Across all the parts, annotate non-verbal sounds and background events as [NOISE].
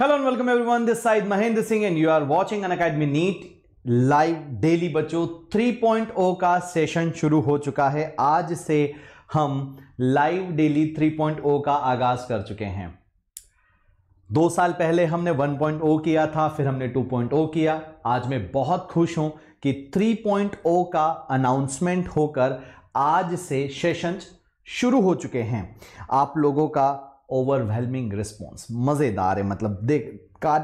Hello and welcome everyone this side Mahendra Singh and you are watching Unacademy NEET live daily बच्चों 3.0 का session शुरू हो चुका है आज से हम लाइव डेली 3.0 का आगाज कर चुके हैं दो साल पहले हमने 1.0 किया था फिर हमने 2.0 किया आज मैं बहुत खुश हूं कि 3.0 का अनाउंसमेंट होकर आज से सेशन शुरू हो चुके हैं आप लोगों का ओवरवेलमिंग रिस्पॉन्स मज़ेदार है मतलब देख का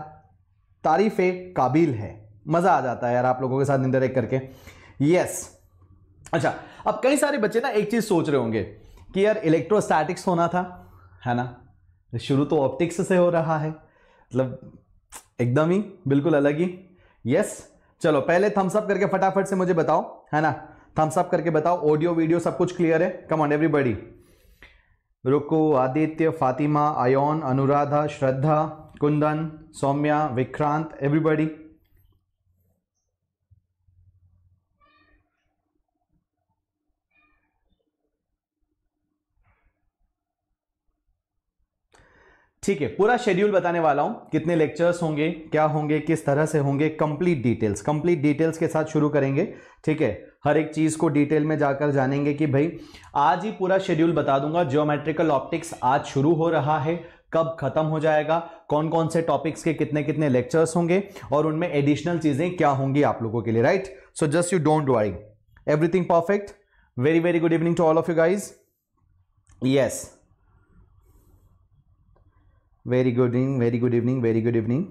तारीफ़ काबिल है मज़ा आ जाता है यार आप लोगों के साथ इंटरेक्ट करके यस अच्छा अब कई सारे बच्चे ना एक चीज़ सोच रहे होंगे कि यार इलेक्ट्रोस्टैटिक्स होना था है ना शुरू तो ऑप्टिक्स से हो रहा है मतलब एकदम ही बिल्कुल अलग ही यस चलो पहले थम्सअप करके फटाफट से मुझे बताओ है ना थम्सअप करके बताओ ऑडियो वीडियो सब कुछ क्लियर है कम ऑन एवरीबॉडी रुको आदित्य फातिमा आयोन अनुराधा श्रद्धा कुंदन सौम्या विक्रांत एवरीबडी ठीक है पूरा शेड्यूल बताने वाला हूं कितने लेक्चर्स होंगे क्या होंगे किस तरह से होंगे कंप्लीट डिटेल्स कंप्लीट डिटेल्स के साथ शुरू करेंगे ठीक है हर एक चीज को डिटेल में जाकर जानेंगे कि भाई आज ही पूरा शेड्यूल बता दूंगा जियोमेट्रिकल ऑप्टिक्स आज शुरू हो रहा है कब खत्म हो जाएगा कौन कौन से टॉपिक्स के कितने कितने लेक्चर्स होंगे और उनमें एडिशनल चीजें क्या होंगी आप लोगों के लिए right so just you don't why everything perfect very very good evening to all of you guys yes very good evening very good evening very good evening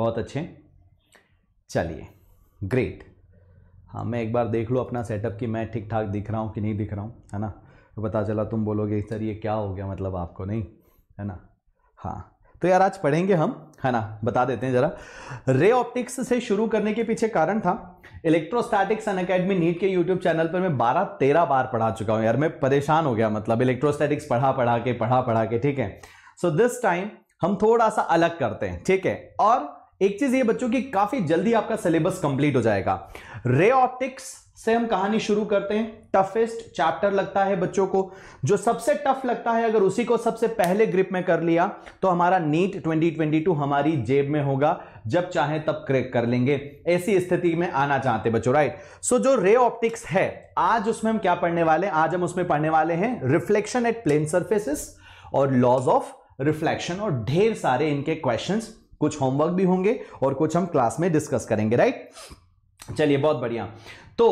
बहुत अच्छे चलिए ग्रेट हाँ मैं एक बार देख लूँ अपना सेटअप कि मैं ठीक ठाक दिख रहा हूँ कि नहीं दिख रहा हूँ है ना तो पता चला तुम बोलोगे सर ये क्या हो गया मतलब आपको नहीं है ना हाँ तो यार आज पढ़ेंगे हम है ना बता देते हैं जरा रे ऑप्टिक्स से शुरू करने के पीछे कारण था इलेक्ट्रोस्टैटिक्स अन अकेडमी नीट के यूट्यूब चैनल पर मैं बारह तेरह बार पढ़ा चुका हूँ यार मैं परेशान हो गया मतलब इलेक्ट्रोस्टैटिक्स पढ़ा पढ़ा के पढ़ा पढ़ा के ठीक है सो दिस टाइम हम थोड़ा सा अलग करते हैं ठीक है और एक चीज ये बच्चों की काफी जल्दी आपका सिलेबस कंप्लीट हो जाएगा रे ऑप्टिक्स से हम कहानी शुरू करते हैं टफेस्ट चैप्टर लगता है बच्चों को जो सबसे टफ लगता है अगर उसी को सबसे पहले ग्रिप में कर लिया तो हमारा नीट 2022 हमारी जेब में होगा जब चाहे तब क्रैक कर लेंगे ऐसी स्थिति में आना चाहते बच्चों राइट सो जो रे ऑप्टिक्स है आज उसमें हम क्या पढ़ने वाले हैं आज हम उसमें पढ़ने वाले हैं रिफ्लेक्शन एट प्लेन सर्फेसिस और लॉज ऑफ रिफ्लेक्शन और ढेर सारे इनके क्वेश्चन कुछ होमवर्क भी होंगे और कुछ हम क्लास में डिस्कस करेंगे राइट चलिए बहुत बढ़िया तो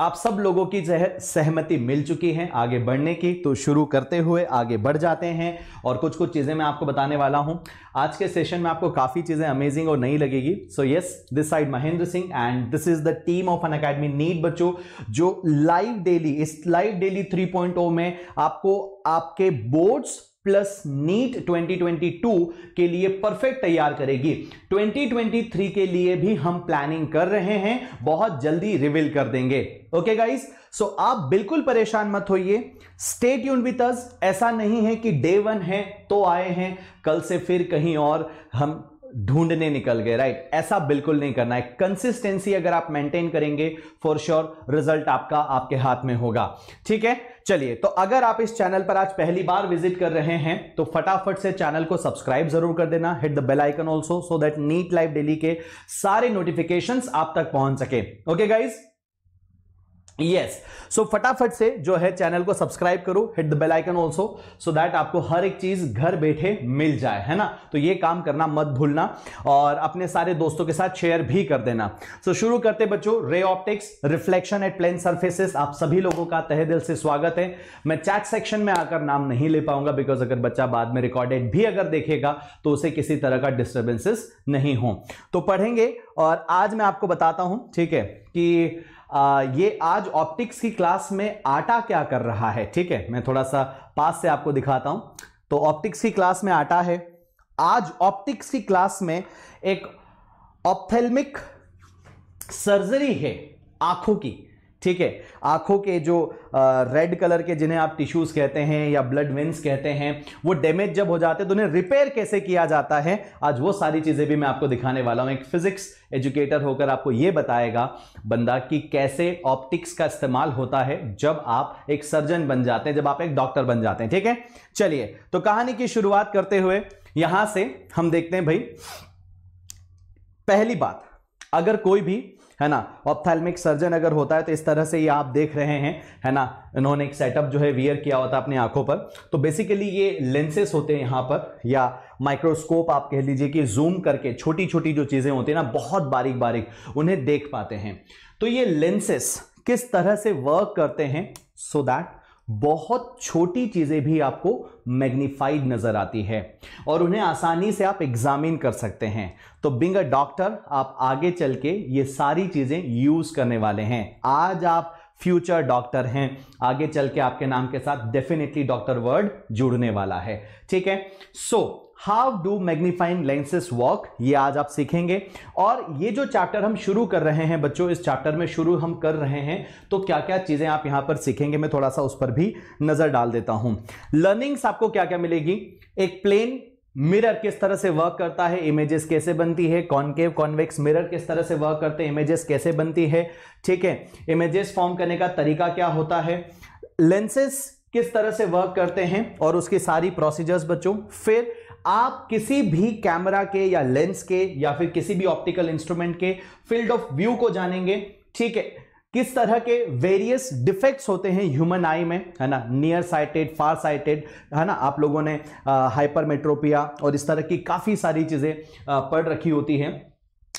आप सब लोगों की सहमति मिल चुकी है आगे बढ़ने की तो शुरू करते हुए आगे बढ़ जाते हैं और कुछ कुछ चीज़ें मैं आपको बताने वाला हूं आज के सेशन में आपको काफ़ी चीज़ें अमेजिंग और नई लगेगी so yes this side Mahendra Singh and this is the team of Unacademy NEET बच्चों जो लाइव डेली इस लाइव डेली थ्री में आपको आपके बोर्ड्स प्लस नीट 2022 के लिए परफेक्ट तैयार करेगी 2023 के लिए भी हम प्लानिंग कर रहे हैं बहुत जल्दी रिवील कर देंगे ओके गाइस सो आप बिल्कुल परेशान मत होइए स्टेट यून विथ अस ऐसा नहीं है कि डे वन है तो आए हैं कल से फिर कहीं और हम ढूंढने निकल गए राइट ऐसा बिल्कुल नहीं करना है कंसिस्टेंसी अगर आप मेंटेन करेंगे फॉर श्योर रिजल्ट आपका आपके हाथ में होगा ठीक है चलिए तो अगर आप इस चैनल पर आज पहली बार विजिट कर रहे हैं तो फटाफट से चैनल को सब्सक्राइब जरूर कर देना hit the bell icon also so that NEET live daily के सारे नोटिफिकेशंस आप तक पहुंच सके ओके गाइज यस सो फटाफट से जो है चैनल को सब्सक्राइब करो hit the bell icon also so that आपको हर एक चीज घर बैठे मिल जाए है ना तो ये काम करना मत भूलना और अपने सारे दोस्तों के साथ शेयर भी कर देना सो so, शुरू करते बच्चों ray optics reflection at plane surfaces आप सभी लोगों का तहे दिल से स्वागत है मैं चैट सेक्शन में आकर नाम नहीं ले पाऊंगा बिकॉज अगर बच्चा बाद में रिकॉर्डेड भी अगर देखेगा तो उसे किसी तरह का डिस्टर्बेंसेस नहीं हो तो पढ़ेंगे और आज मैं आपको बताता हूं ठीक है कि आ, ये आज ऑप्टिक्स की क्लास में आटा क्या कर रहा है ठीक है मैं थोड़ा सा पास से आपको दिखाता हूं तो ऑप्टिक्स की क्लास में आटा है आज ऑप्टिक्स की क्लास में एक ऑप्थेलमिक सर्जरी है आंखों की ठीक है आंखों के जो रेड कलर के जिन्हें आप टिश्यूज़ कहते हैं या ब्लड वेन्स कहते हैं वो डैमेज जब हो जाते हैं तो उन्हें रिपेयर कैसे किया जाता है आज वो सारी चीज़ें भी मैं आपको दिखाने वाला हूं एक फिजिक्स एजुकेटर होकर आपको ये बताएगा बंदा कि कैसे ऑप्टिक्स का इस्तेमाल होता है जब आप एक सर्जन बन जाते हैं जब आप एक डॉक्टर बन जाते हैं ठीक है चलिए तो कहानी की शुरुआत करते हुए यहां से हम देखते हैं भाई पहली बात अगर कोई भी है ना ऑप्थेल्मिक सर्जन अगर होता है तो इस तरह से ये आप देख रहे हैं है ना इन्होंने एक सेटअप जो है वियर किया होता है अपनी आंखों पर तो बेसिकली ये लेंसेस होते हैं यहाँ पर या माइक्रोस्कोप आप कह लीजिए कि जूम करके छोटी छोटी जो चीज़ें होती हैं ना बहुत बारीक बारीक उन्हें देख पाते हैं तो ये लेंसेस किस तरह से वर्क करते हैं सो दैट बहुत छोटी चीजें भी आपको मैग्निफाइड नजर आती है और उन्हें आसानी से आप एग्जामिन कर सकते हैं तो बिंग अ डॉक्टर आप आगे चल के ये सारी चीजें यूज करने वाले हैं आज आप फ्यूचर डॉक्टर हैं आगे चल के आपके नाम के साथ डेफिनेटली डॉक्टर वर्ड जुड़ने वाला है ठीक है so so, how do magnifying lenses work ये आज आप सीखेंगे और ये जो चैप्टर हम शुरू कर रहे हैं बच्चों इस चैप्टर में शुरू हम कर रहे हैं तो क्या क्या चीज़ें आप यहां पर सीखेंगे मैं थोड़ा सा उस पर भी नज़र डाल देता हूं लर्निंग्स आपको क्या क्या मिलेगी एक प्लेन मिरर किस तरह से वर्क करता है इमेजेस कैसे बनती है कॉनकेव कॉन्वेक्स मिरर किस तरह से वर्क करते हैं इमेजेस कैसे बनती है ठीक है इमेजेस फॉर्म करने का तरीका क्या होता है लेंसेस किस तरह से वर्क करते हैं और उसकी सारी प्रोसीजर्स बच्चों फिर आप किसी भी कैमरा के या लेंस के या फिर किसी भी ऑप्टिकल इंस्ट्रूमेंट के फील्ड ऑफ व्यू को जानेंगे ठीक है किस तरह के वेरियस डिफेक्ट्स होते हैं ह्यूमन आई में है ना नियर साइटेड फार साइटेड है ना आप लोगों ने हाइपरमेट्रोपिया और इस तरह की काफ़ी सारी चीज़ें पढ़ रखी होती हैं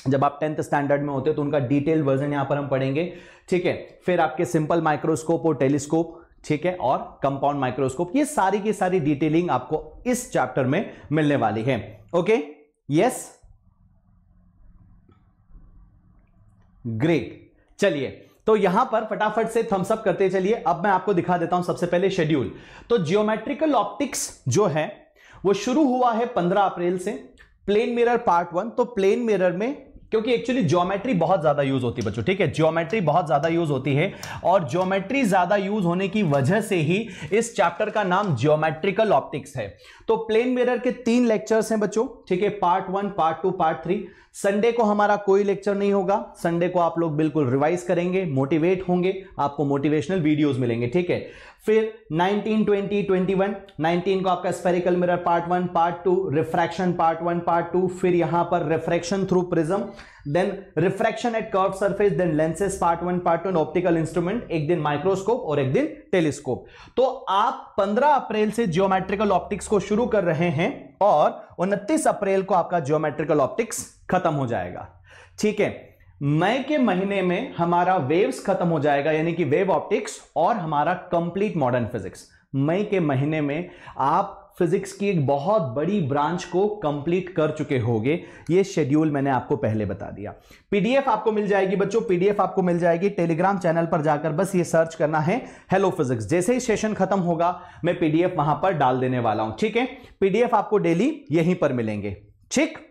जब आप टेंथ स्टैंडर्ड में होते हैं तो उनका डिटेल वर्जन यहां पर हम पढ़ेंगे ठीक है फिर आपके सिंपल माइक्रोस्कोप और टेलीस्कोप ठीक है और कंपाउंड माइक्रोस्कोप ये सारी की सारी डिटेलिंग आपको इस चैप्टर में मिलने वाली है ओके यस ग्रेट चलिए तो यहां पर फटाफट से थम्सअप करते चलिए अब मैं आपको दिखा देता हूं सबसे पहले शेड्यूल तो जियोमेट्रिकल ऑप्टिक्स जो है वो शुरू हुआ है 15 अप्रैल से प्लेन मिरर पार्ट वन तो प्लेन मिरर में क्योंकि एक्चुअली ज्योमेट्री बहुत ज्यादा यूज होती है बच्चों ठीक है ज्योमेट्री बहुत ज्यादा यूज होती है और ज्योमेट्री ज्यादा यूज होने की वजह से ही इस चैप्टर का नाम ज्योमेट्रिकल ऑप्टिक्स है तो प्लेन मिरर के तीन लेक्चर्स हैं बच्चों ठीक है part one part two part three Sunday को हमारा कोई लेक्चर नहीं होगा संडे को आप लोग बिल्कुल रिवाइज करेंगे मोटिवेट होंगे आपको मोटिवेशनल वीडियोज मिलेंगे ठीक है फिर 19, 20, 21, 19 को आपका spherical mirror part one part two refraction part one part two फिर यहां पर refraction through prism then refraction at curve surface then lenses part one part two optical instrument एक दिन माइक्रोस्कोप और एक दिन टेलीस्कोप तो आप 15 अप्रैल से जियोमेट्रिकल ऑप्टिक्स को शुरू कर रहे हैं और उनतीस अप्रैल को आपका जियोमेट्रिकल ऑप्टिक्स खत्म हो जाएगा ठीक है मई के महीने में हमारा वेव्स खत्म हो जाएगा यानी कि वेव ऑप्टिक्स और हमारा कंप्लीट मॉडर्न फिजिक्स मई के महीने में आप फिजिक्स की एक बहुत बड़ी ब्रांच को कंप्लीट कर चुके होंगे ये शेड्यूल मैंने आपको पहले बता दिया पीडीएफ आपको मिल जाएगी बच्चों पीडीएफ आपको मिल जाएगी टेलीग्राम चैनल पर जाकर बस ये सर्च करना है हेलो फिजिक्स जैसे ही सेशन खत्म होगा मैं पीडीएफ वहां पर डाल देने वाला हूं ठीक है पीडीएफ आपको डेली यहीं पर मिलेंगे ठीक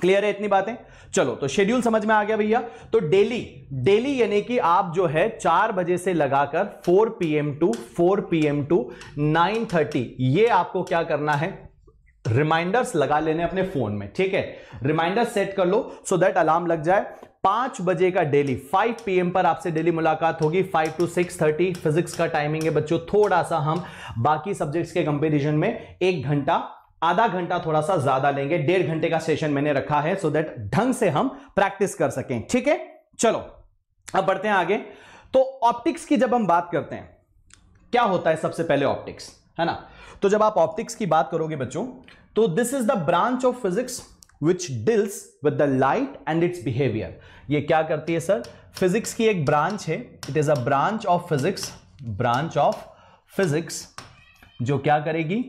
क्लियर है इतनी बातें चलो तो शेड्यूल समझ में आ गया भैया तो डेली डेली यानी कि आप जो है चार बजे से लगाकर 4 पीएम टू 4 पीएम टू 9:30 ये आपको क्या करना है रिमाइंडर्स लगा लेने अपने फोन में ठीक है रिमाइंडर सेट कर लो सो दैट अलार्म लग जाए पांच बजे का डेली 5 पीएम पर आपसे डेली मुलाकात होगी 5 टू 6:30 फिजिक्स का टाइमिंग है बच्चों थोड़ा सा हम बाकी सब्जेक्ट्स के कंपेरिजन में एक घंटा आधा घंटा थोड़ा सा ज्यादा लेंगे डेढ़ घंटे का सेशन मैंने रखा है सो दैट ढंग से हम प्रैक्टिस कर सकें ठीक है चलो अब बढ़ते हैं आगे तो ऑप्टिक्स की जब हम बात करते हैं क्या होता है सबसे पहले ऑप्टिक्स है ना तो जब आप ऑप्टिक्स की बात करोगे बच्चों तो this is the branch of physics which deals with the light and its behaviour ये क्या करती है सर फिजिक्स की एक ब्रांच है it is a branch of physics branch of physics जो क्या करेगी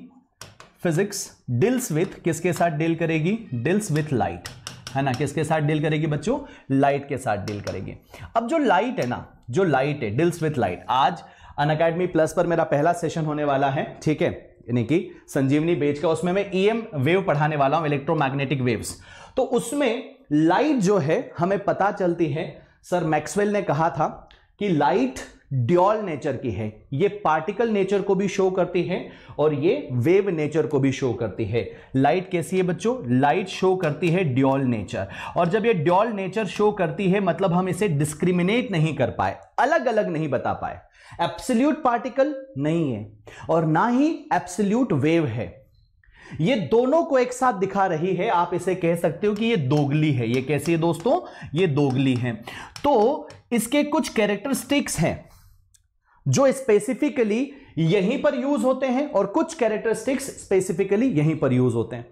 फिजिक्स डील्स विथ किसके साथ डील करेगी डील्स विथ लाइट है ना किसके साथ डील करेगी बच्चों लाइट के साथ डील करेगी अब जो लाइट है ना जो लाइट है डील्स विथ लाइट आज अन अकेडमी प्लस पर मेरा पहला सेशन होने वाला है ठीक है यानी कि संजीवनी बेच का उसमें मैं ईएम e वेव पढ़ाने वाला हूं इलेक्ट्रोमैग्नेटिक वेव्स तो उसमें लाइट जो है हमें पता चलती है सर मैक्सवेल ने कहा था कि लाइट ड्यूअल नेचर की है ये पार्टिकल नेचर को भी शो करती है और ये वेव नेचर को भी शो करती है लाइट कैसी है बच्चों लाइट शो करती है ड्योल नेचर और जब ये ड्योल नेचर शो करती है मतलब हम इसे डिस्क्रिमिनेट नहीं कर पाए अलग अलग नहीं बता पाए एप्सल्यूट पार्टिकल नहीं है और ना ही एप्सल्यूट वेव है ये दोनों को एक साथ दिखा रही है आप इसे कह सकते हो कि ये दोगली है ये कैसी है दोस्तों ये दोगली है तो इसके कुछ कैरेक्टरिस्टिक्स हैं जो स्पेसिफिकली यहीं पर यूज होते हैं और कुछ कैरेक्टरिस्टिक्स स्पेसिफिकली यहीं पर यूज होते हैं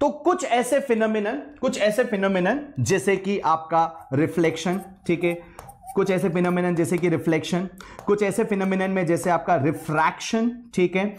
तो कुछ ऐसे फिनोमिनन कुछ ऐसे फिनोमिनन जैसे कि आपका रिफ्लेक्शन ठीक है कुछ ऐसे फिनोमिनन जैसे कि रिफ्लेक्शन कुछ ऐसे फिनोमिनन में जैसे आपका रिफ्रैक्शन ठीक है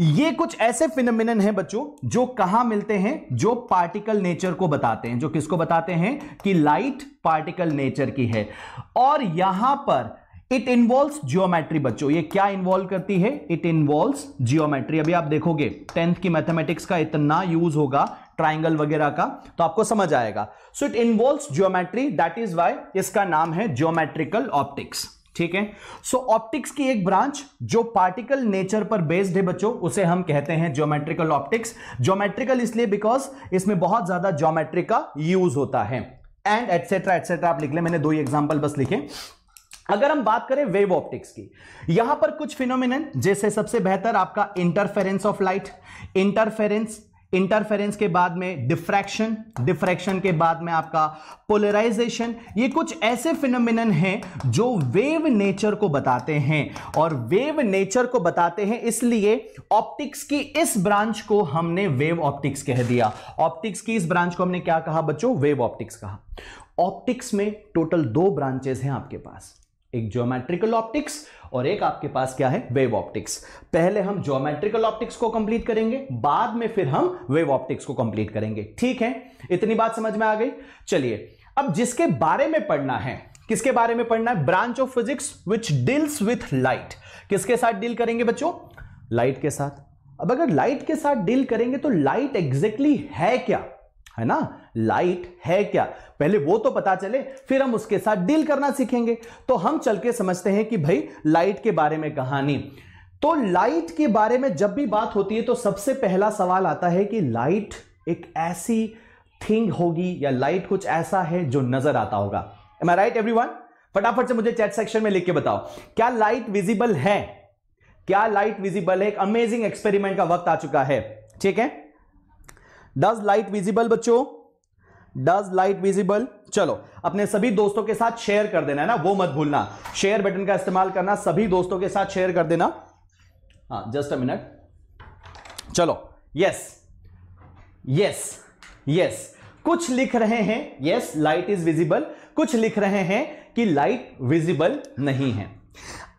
ये कुछ ऐसे फिनोमिनन हैं बच्चों जो कहां मिलते हैं जो पार्टिकल नेचर को बताते हैं जो किसको बताते हैं कि लाइट पार्टिकल नेचर की है और यहां पर इट इन्वॉल्व जियोमेट्री बच्चों ये क्या इन्वॉल्व करती है इट इन्वॉल्व जियोमेट्री अभी आप देखोगे टेंथ की मैथमेटिक्स का इतना यूज होगा ट्राइंगल वगैरह का तो आपको समझ आएगा so it involve geometry that is why इसका नाम है जियोमेट्रिकल ऑप्टिक्स ठीक है सो ऑप्टिक्स की एक ब्रांच जो पार्टिकल नेचर पर बेस्ड है बच्चों उसे हम कहते हैं ज्योमेट्रिकल ऑप्टिक्स ज्योमेट्रिकल इसलिए बिकॉज इसमें बहुत ज्यादा ज्योमेट्री का यूज होता है एंड एटसेट्रा एटसेट्रा आप लिख ले मैंने दो ही एग्जाम्पल बस लिखे अगर हम बात करें वेव ऑप्टिक्स की यहां पर कुछ फिनोमिन जैसे सबसे बेहतर आपका interference of light interference interference के बाद में डिफ्रैक्शन डिफ्रैक्शन के बाद में आपका पोलराइजेशन ये कुछ ऐसे फिनोमिन हैं जो वेव नेचर को बताते हैं और वेव नेचर को बताते हैं इसलिए ऑप्टिक्स की इस ब्रांच को हमने वेव ऑप्टिक्स कह दिया ऑप्टिक्स की इस ब्रांच को हमने क्या कहा बच्चों वेव ऑप्टिक्स कहा ऑप्टिक्स में टोटल दो ब्रांचेस हैं आपके पास एक ज्योमेट्रिकल ऑप्टिक्स और एक आपके पास क्या है वेव ऑप्टिक्स पहले हम ज्योमेट्रिकल ऑप्टिक्स को कंप्लीट करेंगे बाद में फिर हम वेव ऑप्टिक्स को कंप्लीट करेंगे ठीक है इतनी बात समझ में आ गई चलिए अब जिसके बारे में पढ़ना है किसके बारे में पढ़ना है branch of physics which deals with light किसके साथ डील करेंगे बच्चों लाइट के साथ अब अगर लाइट के साथ डील करेंगे तो लाइट एग्जैक्टली exactly है क्या है ना लाइट है क्या पहले वो तो पता चले फिर हम उसके साथ डील करना सीखेंगे तो हम चल के समझते हैं कि भाई लाइट के बारे में कहानी तो लाइट के बारे में जब भी बात होती है तो सबसे पहला सवाल आता है कि लाइट एक ऐसी थिंग होगी या लाइट कुछ ऐसा है जो नजर आता होगा एम आई राइट एवरीवन फटाफट से मुझे चैट सेक्शन में लिख के बताओ क्या लाइट विजिबल है क्या लाइट विजिबल है एक अमेजिंग एक्सपेरिमेंट का वक्त आ चुका है ठीक है डज लाइट विजिबल बच्चों डज लाइट विजिबल चलो अपने सभी दोस्तों के साथ शेयर कर देना है ना वो मत भूलना शेयर बटन का इस्तेमाल करना सभी दोस्तों के साथ शेयर कर देना हाँ जस्ट अ मिनट चलो यस यस यस कुछ लिख रहे हैं यस लाइट इज विजिबल कुछ लिख रहे हैं कि लाइट विजिबल नहीं है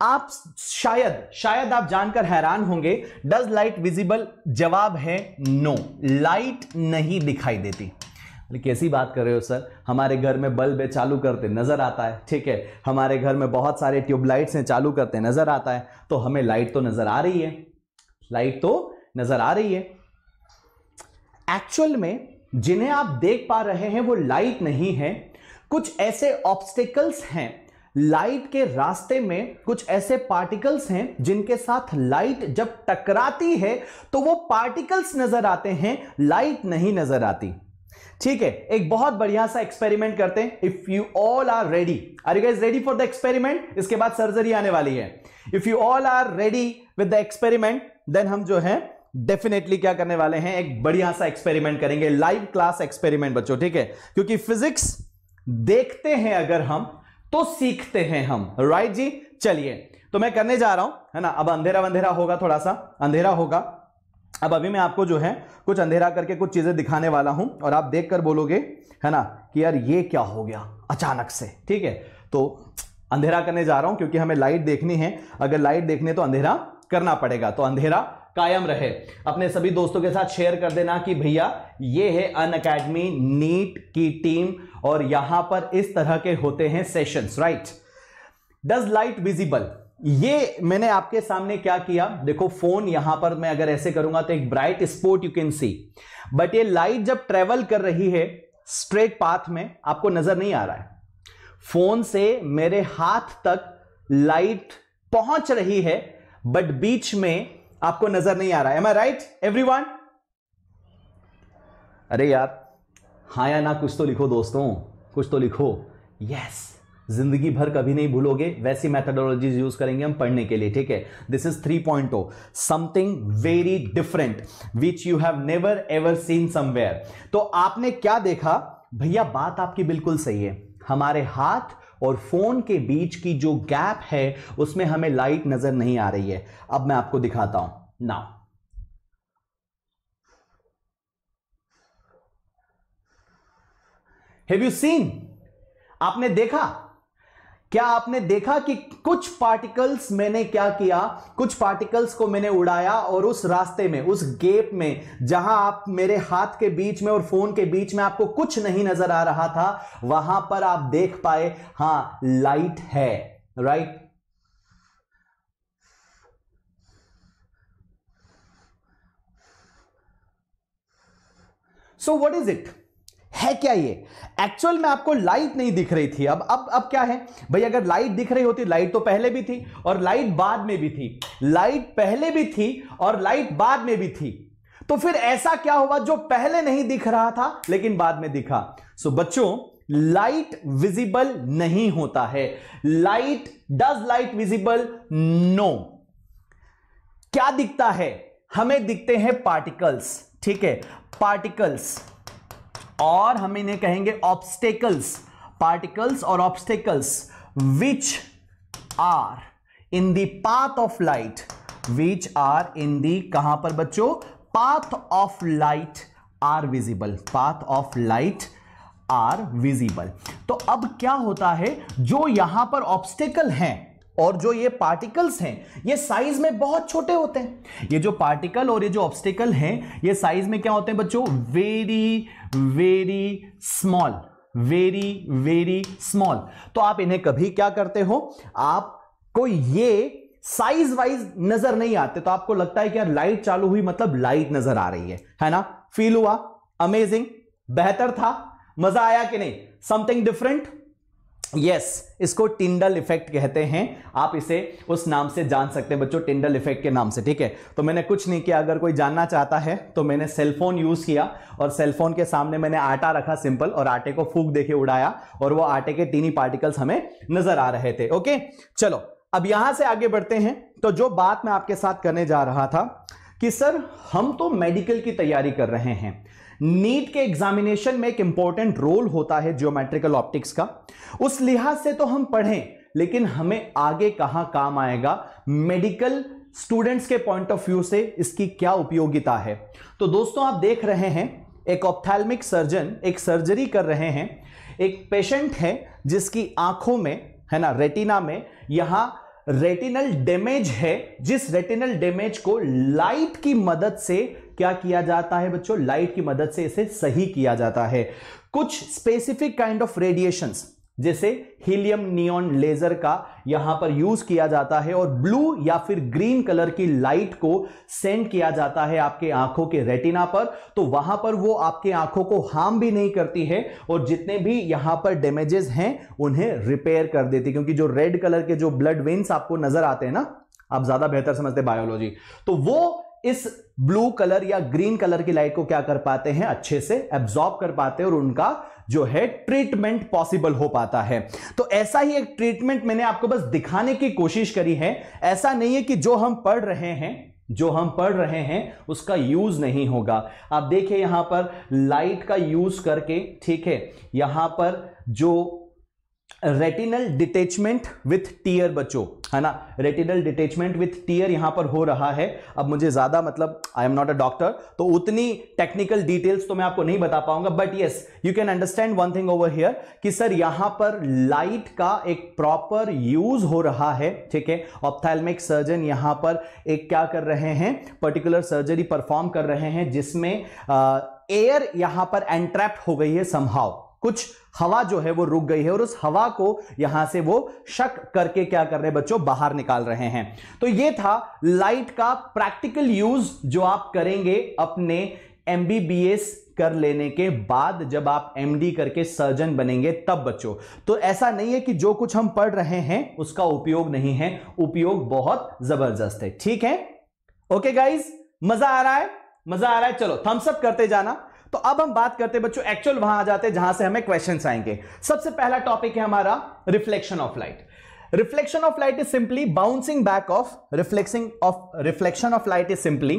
आप शायद शायद आप जानकर हैरान होंगे डज लाइट विजिबल जवाब है नो लाइट नहीं दिखाई देती कैसी बात कर रहे हो सर हमारे घर में बल्ब चालू करते नज़र आता है ठीक है हमारे घर में बहुत सारे ट्यूबलाइट्स हैं चालू करते नज़र आता है तो हमें लाइट तो नज़र आ रही है लाइट तो नज़र आ रही है एक्चुअल में जिन्हें आप देख पा रहे हैं वो लाइट नहीं है कुछ ऐसे ऑब्स्टिकल्स हैं लाइट के रास्ते में कुछ ऐसे पार्टिकल्स हैं जिनके साथ लाइट जब टकराती है तो वो पार्टिकल्स नजर आते हैं लाइट नहीं नजर आती ठीक है एक बहुत बढ़िया सा एक्सपेरिमेंट करते हैं if you all are ready are you guys ready for the experiment इसके बाद सर्जरी आने वाली है if you all are ready with the experiment then हम जो है डेफिनेटली क्या करने वाले हैं एक बढ़िया सा एक्सपेरिमेंट करेंगे लाइव क्लास एक्सपेरिमेंट बच्चों ठीक है क्योंकि फिजिक्स देखते हैं अगर हम तो सीखते हैं हम राइट जी चलिए तो मैं करने जा रहा हूं है ना अब अंधेरा अंधेरा होगा थोड़ा सा अंधेरा होगा अब अभी मैं आपको जो है कुछ अंधेरा करके कुछ चीजें दिखाने वाला हूं और आप देख कर बोलोगे है ना कि यार ये क्या हो गया अचानक से ठीक है तो अंधेरा करने जा रहा हूं क्योंकि हमें लाइट देखनी है अगर लाइट देखने तो अंधेरा करना पड़ेगा तो अंधेरा कायम रहे अपने सभी दोस्तों के साथ शेयर कर देना कि भैया ये है अन अकेडमी नीट की टीम और यहां पर इस तरह के होते हैं sessions right does light visible ये मैंने आपके सामने क्या किया देखो फोन यहां पर मैं अगर ऐसे करूंगा तो एक bright sport you can see but ये लाइट जब ट्रेवल कर रही है स्ट्रेट पाथ में आपको नजर नहीं आ रहा है फोन से मेरे हाथ तक लाइट पहुंच रही है बट बीच में आपको नजर नहीं आ रहा है एम आई राइट एवरी अरे यार हा या ना कुछ तो लिखो दोस्तों कुछ तो लिखो यस जिंदगी भर कभी नहीं भूलोगे वैसी मैथडोलॉजीज यूज करेंगे हम पढ़ने के लिए ठीक है this is three point O something very different which you have never ever seen somewhere तो आपने क्या देखा भैया बात आपकी बिल्कुल सही है हमारे हाथ और फोन के बीच की जो गैप है उसमें हमें लाइट नजर नहीं आ रही है अब मैं आपको दिखाता हूं नाउ हैव यू सीन आपने देखा क्या आपने देखा कि कुछ पार्टिकल्स मैंने क्या किया कुछ पार्टिकल्स को मैंने उड़ाया और उस रास्ते में उस गेप में जहां आप मेरे हाथ के बीच में और फोन के बीच में आपको कुछ नहीं नजर आ रहा था वहां पर आप देख पाए हां लाइट है right so what is it है क्या ये एक्चुअल में आपको लाइट नहीं दिख रही थी अब अब अब क्या है भाई अगर लाइट दिख रही होती लाइट तो पहले भी थी और लाइट बाद में भी थी लाइट पहले भी थी और लाइट बाद में भी थी तो फिर ऐसा क्या हुआ जो पहले नहीं दिख रहा था लेकिन बाद में दिखा सो बच्चों लाइट विजिबल नहीं होता है light does light visible no क्या दिखता है हमें दिखते हैं पार्टिकल्स ठीक है पार्टिकल्स और हम इन्हें कहेंगे ऑब्स्टेकल्स पार्टिकल्स और obstacles which are in the path of light which are in the कहां पर बच्चों path of light are visible path of light are visible तो अब क्या होता है जो यहां पर ऑब्स्टेकल हैं और जो ये पार्टिकल्स हैं ये साइज में बहुत छोटे होते हैं ये जो पार्टिकल और ये जो ऑब्स्टिकल हैं ये साइज में क्या होते हैं बच्चों very very small very very small तो आप इन्हें कभी क्या करते हो आपको ये साइज वाइज नजर नहीं आते तो आपको लगता है कि यार लाइट चालू हुई मतलब लाइट नजर आ रही है है ना फील हुआ अमेजिंग बेहतर था मजा आया कि नहीं समथिंग डिफरेंट यस yes, इसको टिंडल इफेक्ट कहते हैं आप इसे उस नाम से जान सकते हैं बच्चों टिंडल इफेक्ट के नाम से ठीक है तो मैंने कुछ नहीं किया अगर कोई जानना चाहता है तो मैंने सेलफोन यूज़ किया और सेलफोन के सामने मैंने आटा रखा सिंपल और आटे को फूक देके उड़ाया और वो आटे के तीन ही पार्टिकल्स हमें नजर आ रहे थे ओके चलो अब यहां से आगे बढ़ते हैं तो जो बात मैं आपके साथ करने जा रहा था कि सर हम तो मेडिकल की तैयारी कर रहे हैं नीट के एग्जामिनेशन में एक इंपॉर्टेंट रोल होता है जियोमेट्रिकल ऑप्टिक्स का उस लिहाज से तो हम पढ़ें लेकिन हमें आगे कहां काम आएगा मेडिकल स्टूडेंट्स के पॉइंट ऑफ व्यू से इसकी क्या उपयोगिता है तो दोस्तों आप देख रहे हैं एक ऑप्थैलमिक सर्जन एक सर्जरी कर रहे हैं एक पेशेंट है जिसकी आंखों में है ना रेटिना में यहां रेटिनल डैमेज है जिस रेटिनल डैमेज को लाइट की मदद से क्या किया जाता है बच्चों लाइट की मदद से इसे सही किया जाता है कुछ स्पेसिफिक काइंड ऑफ रेडिएशन जैसे हीलियम नियॉन लेजर का यहां पर यूज किया जाता है और ब्लू या फिर ग्रीन कलर की लाइट को सेंड किया जाता है आपके आंखों के रेटिना पर तो वहां पर वो आपके आंखों को हार्म भी नहीं करती है और जितने भी यहां पर डैमेजेस हैं उन्हें रिपेयर कर देती क्योंकि जो रेड कलर के जो ब्लड वेन्स आपको नजर आते हैं ना आप ज्यादा बेहतर समझते बायोलॉजी तो वो इस ब्लू कलर या ग्रीन कलर की लाइट को क्या कर पाते हैं अच्छे से एब्जॉर्ब कर पाते हैं और उनका जो है ट्रीटमेंट पॉसिबल हो पाता है तो ऐसा ही एक ट्रीटमेंट मैंने आपको बस दिखाने की कोशिश करी है ऐसा नहीं है कि जो हम पढ़ रहे हैं जो हम पढ़ रहे हैं उसका यूज नहीं होगा आप देखिए यहां पर लाइट का यूज करके ठीक है यहां पर जो रेटिनल डिटेचमेंट विथ टीयर बच्चों है ना रेटिनल डिटेचमेंट विथ टीयर यहां पर हो रहा है अब मुझे ज्यादा मतलब I am not a doctor तो उतनी टेक्निकल डिटेल्स तो मैं आपको नहीं बता पाऊंगा but yes you can understand one thing over here कि सर यहां पर लाइट का एक प्रॉपर यूज हो रहा है ठीक है ऑप्थेलमिक सर्जन यहां पर एक क्या कर रहे हैं पर्टिकुलर सर्जरी परफॉर्म कर रहे हैं जिसमें एयर यहां पर एंट्रैप्ट हो गई है संभाव कुछ हवा जो है वो रुक गई है और उस हवा को यहां से वो शक करके क्या कर रहे हैं बच्चों बाहर निकाल रहे हैं तो ये था लाइट का प्रैक्टिकल यूज जो आप करेंगे अपने एम कर लेने के बाद जब आप एमडी करके सर्जन बनेंगे तब बच्चों तो ऐसा नहीं है कि जो कुछ हम पढ़ रहे हैं उसका उपयोग नहीं है उपयोग बहुत जबरदस्त है ठीक है ओके गाइज मजा आ रहा है मजा आ रहा है चलो थम्सअप करते जाना तो अब हम बात करते हैं बच्चों एक्चुअल वहां आ जाते हैं जहां से हमें क्वेश्चन आएंगे सबसे पहला टॉपिक है हमारा reflection of light reflection of light is simply bouncing back of reflexing of reflection of light is simply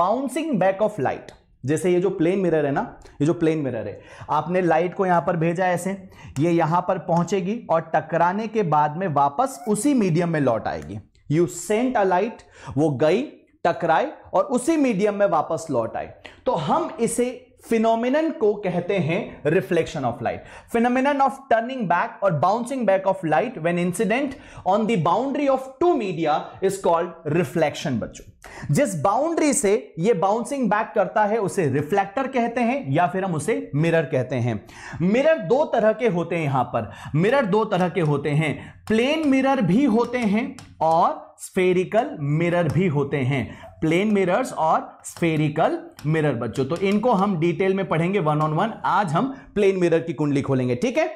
bouncing back of light जैसे ये जो प्लेन मिरर है ना ये जो प्लेन मिरर है आपने लाइट को यहां पर भेजा ऐसे ये यहां पर पहुंचेगी और टकराने के बाद में वापस उसी मीडियम में लौट आएगी यू सेंट अ लाइट वो गई टकराए और उसी मीडियम में वापस लौट आए तो हम इसे फिनोमिनन को कहते हैं reflection of light phenomenon of turning back और bouncing back of light when incident on the boundary of two media is called reflection बच्चों जिस बाउंड्री से ये बाउंसिंग बैक करता है उसे रिफ्लेक्टर कहते हैं या फिर हम उसे मिरर कहते हैं मिरर दो तरह के होते हैं यहां पर मिरर दो तरह के होते हैं प्लेन मिरर भी होते हैं और स्फेरिकल मिरर भी होते हैं प्लेन मिरर्स और स्फेरिकल मिरर बच्चों तो इनको हम डिटेल में पढ़ेंगे वन ऑन वन आज हम प्लेन मिरर की कुंडली खोलेंगे ठीक है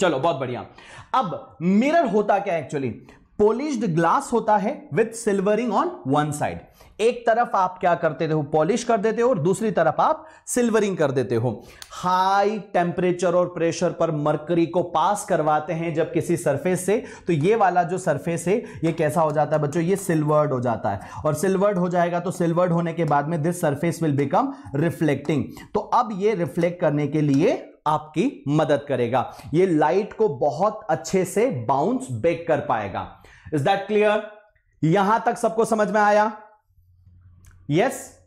चलो बहुत बढ़िया अब मिरर होता क्या एक्चुअली पोलिश्ड ग्लास होता है with silvering on one side एक तरफ आप क्या करते हो पॉलिश कर देते हो और दूसरी तरफ आप सिल्वरिंग कर देते हो हाई टेम्परेचर और प्रेशर पर मरकरी को पास करवाते हैं जब किसी सरफेस से तो ये वाला जो सरफेस है ये कैसा हो जाता है बच्चों ये सिल्वर्ड हो जाता है और सिल्वर्ड हो जाएगा तो सिल्वर्ड होने के बाद में this surface will become reflecting तो अब ये रिफ्लेक्ट करने के लिए आपकी मदद करेगा ये लाइट को बहुत अच्छे से बाउंस बेक कर पाएगा इज दैट क्लियर यहां तक सबको समझ में आया yes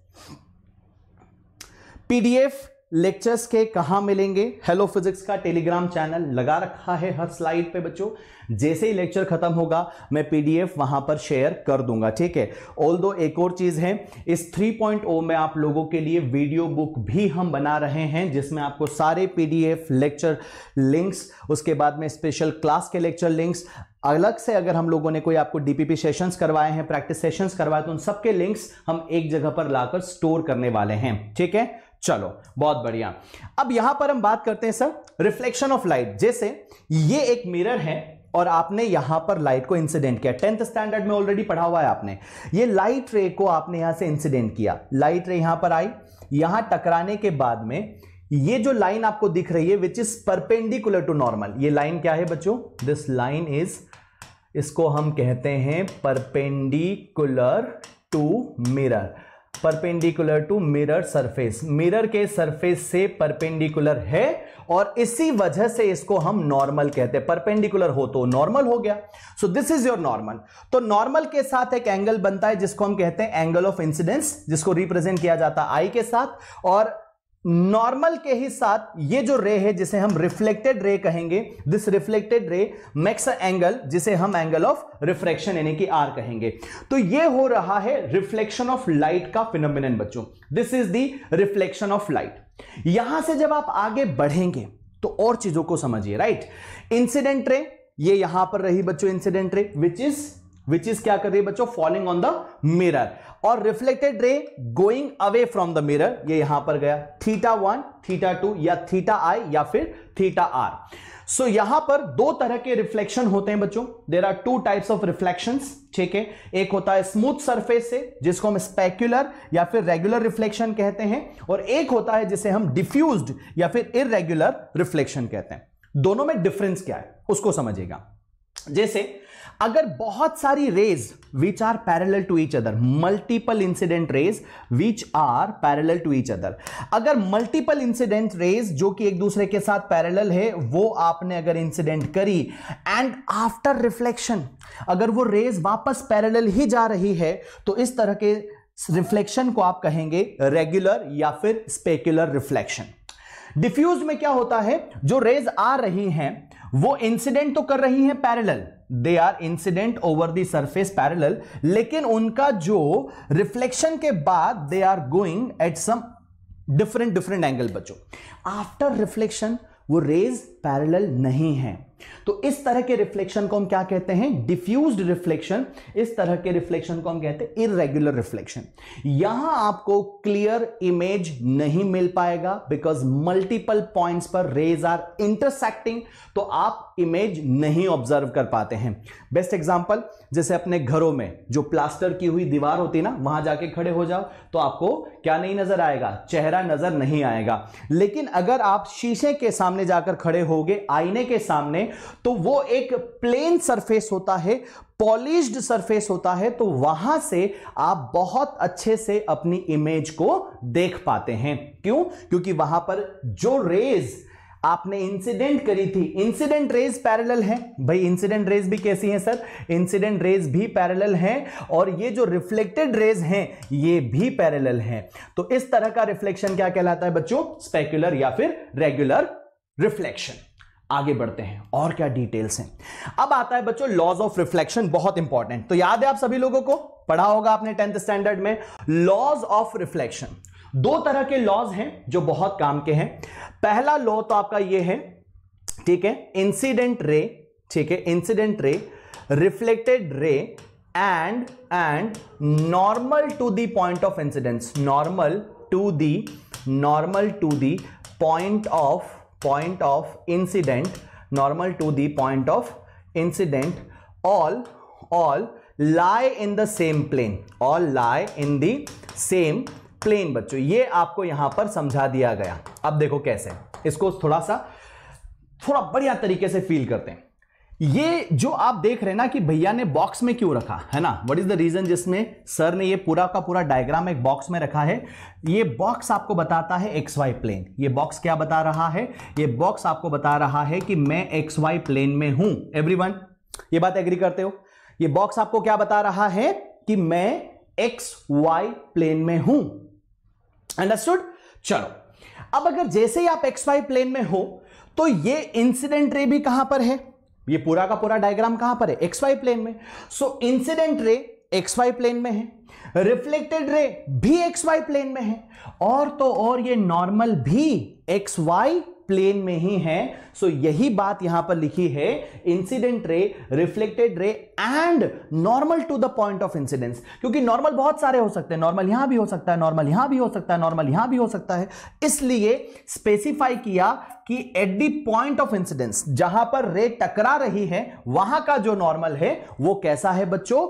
pdf लेक्चर्स के कहा मिलेंगे हेलो फिजिक्स का टेलीग्राम चैनल लगा रखा है हर स्लाइड पे बच्चों जैसे ही लेक्चर खत्म होगा मैं पीडीएफ वहां पर शेयर कर दूंगा ठीक है ऑल दो एक और चीज़ है इस 3.0 में आप लोगों के लिए वीडियो बुक भी हम बना रहे हैं जिसमें आपको सारे पीडीएफ लेक्चर लिंक्स उसके बाद में स्पेशल क्लास के लेक्चर लिंक्स अलग से अगर हम लोगों ने कोई आपको डीपीपी सेशंस करवाए हैं प्रैक्टिस सेशंस करवाए तो उन सबके लिंक्स हम एक जगह पर लाकर स्टोर करने वाले हैं ठीक है चलो बहुत बढ़िया अब यहां पर हम बात करते हैं सर रिफ्लेक्शन ऑफ लाइट जैसे ये एक मिरर है और आपने यहां पर लाइट को इंसिडेंट किया टेंथ स्टैंडर्ड में ऑलरेडी पढ़ा हुआ है आपने ये लाइट रे को आपने यहां से इंसिडेंट किया लाइट रे यहां पर आई यहां टकराने के बाद में ये जो लाइन आपको दिख रही है which is perpendicular to normal ये लाइन क्या है बच्चों दिस लाइन इज इसको हम कहते हैं perpendicular to mirror perpendicular to mirror surface mirror के सरफेस से परपेंडिकुलर है और इसी वजह से इसको हम नॉर्मल कहते हैं परपेंडिकुलर हो तो नॉर्मल हो गया so this is your normal तो नॉर्मल के साथ एक एंगल बनता है जिसको हम कहते हैं एंगल ऑफ इंसिडेंस जिसको रिप्रेजेंट किया जाता है आई के साथ और नॉर्मल के ही साथ ये जो रे है जिसे हम रिफ्लेक्टेड रे कहेंगे this reflected ray makes angle जिसे हम एंगल ऑफ रिफ्लेक्शन यानी कि आर कहेंगे तो ये हो रहा है रिफ्लेक्शन ऑफ लाइट का फिनोमिन बच्चों this is the reflection of light यहां से जब आप आगे बढ़ेंगे तो और चीजों को समझिए राइट इंसिडेंट रे ये यहां पर रही बच्चों incident ray which is which is क्या कर रही है बच्चों फॉलिंग ऑन द मिरर और reflected ray going away from the mirror ये यहां पर गया थीटा वन थीटा टू या थीटा आई या फिर थीटा आर सो यहां पर दो तरह के रिफ्लेक्शन होते हैं बच्चों there are two types of reflection ठीक है एक होता है स्मूथ सरफेस से जिसको हम स्पेक्युलर या फिर रेगुलर रिफ्लेक्शन कहते हैं और एक होता है जिसे हम डिफ्यूज या फिर इरेगुलर रिफ्लेक्शन कहते हैं दोनों में डिफरेंस क्या है उसको समझिएगा जैसे अगर बहुत सारी rays which are parallel to each other multiple incident rays which are parallel to each other अगर मल्टीपल इंसिडेंट रेज जो कि एक दूसरे के साथ पैरल है वो आपने अगर इंसिडेंट करी एंड आफ्टर रिफ्लेक्शन अगर वो रेज वापस पैरल ही जा रही है तो इस तरह के रिफ्लेक्शन को आप कहेंगे रेगुलर या फिर स्पेक्युलर रिफ्लेक्शन डिफ्यूज में क्या होता है जो रेज आ रही हैं वो इंसिडेंट तो कर रही हैं parallel they are incident over the surface parallel लेकिन उनका जो रिफ्लेक्शन के बाद they are going at some different different angle बच्चों आफ्टर रिफ्लेक्शन वो रेज पैरेलल नहीं है तो इस तरह के रिफ्लेक्शन को हम क्या कहते हैं डिफ्यूज रिफ्लेक्शन इस तरह के रिफ्लेक्शन को हम कहते हैं इरेग्युलर रिफ्लेक्शन यहां आपको क्लियर इमेज नहीं मिल पाएगा बिकॉज मल्टीपल पॉइंट्स पर रेज आर इंटरसेक्टिंग तो आप इमेज नहीं ऑब्जर्व कर पाते हैं बेस्ट एग्जाम्पल जैसे अपने घरों में जो प्लास्टर की हुई दीवार होती ना वहां जाके खड़े हो जाओ तो आपको क्या नहीं नजर आएगा चेहरा नजर नहीं आएगा लेकिन अगर आप शीशे के सामने जाकर खड़े हो आईने के सामने तो वो एक प्लेन सरफेस होता है पॉलिश सरफेस होता है तो वहां से आप बहुत अच्छे से अपनी इमेज को देख पाते हैं क्यों क्योंकि वहां पर जो रेज आपने इंसिडेंट करी थी इंसिडेंट रेज पैरेलल है भाई इंसिडेंट रेज भी कैसी है सर इंसिडेंट रेज भी पैरेलल हैं और ये जो रिफ्लेक्टेड रेज हैं ये भी पैरेलल हैं तो इस तरह का रिफ्लेक्शन क्या कहलाता है बच्चों स्पेक्युलर या फिर रेगुलर रिफ्लेक्शन आगे बढ़ते हैं और क्या डिटेल्स हैं अब आता है बच्चों लॉज ऑफ रिफ्लेक्शन बहुत इंपॉर्टेंट तो याद है आप सभी लोगों को पढ़ा होगा आपने टेंथ स्टैंडर्ड में लॉज ऑफ रिफ्लेक्शन दो तरह के लॉज हैं जो बहुत काम के हैं पहला लॉ तो आपका ये है ठीक है इंसिडेंट रे ठीक है incident ray reflected ray and and normal to the point of incidence normal to the normal to the point of point of incident normal to the point of incident all all lie in the same plane all lie in the same plane बच्चों ये आपको यहां पर समझा दिया गया अब देखो कैसे इसको थोड़ा सा थोड़ा बढ़िया तरीके से फील करते हैं ये जो आप देख रहे हैं ना कि भैया ने बॉक्स में क्यों रखा है ना व्हाट इज द रीजन जिसमें सर ने ये पूरा का पूरा डायग्राम एक बॉक्स में रखा है ये बॉक्स आपको बताता है एक्स वाई प्लेन ये बॉक्स क्या बता रहा है ये बॉक्स आपको बता रहा है कि मैं एक्स वाई प्लेन में हूं वन ये बात एग्री करते हो ये बॉक्स आपको क्या बता रहा है कि मैं एक्स वाई प्लेन में हूं अंडरस्टूड चलो अब अगर जैसे ही आप एक्स वाई प्लेन में हो तो ये इंसिडेंट रे भी कहां पर है ये पूरा का पूरा डायग्राम कहां पर है एक्स वाई प्लेन में so incident ray X Y plane में है रिफ्लेक्टेड रे भी एक्स वाई प्लेन में है और तो और ये नॉर्मल भी एक्स वाई प्लेन में ही है सो so, यही बात यहां पर लिखी है incident ray reflected ray and normal to the point of incidence क्योंकि नॉर्मल बहुत सारे हो सकते हैं नॉर्मल यहां भी हो सकता है नॉर्मल यहां भी हो सकता है नॉर्मल यहां भी हो सकता है इसलिए स्पेसिफाई किया कि at the point of incidence जहां पर रे टकरा रही है वहां का जो नॉर्मल है वो कैसा है बच्चों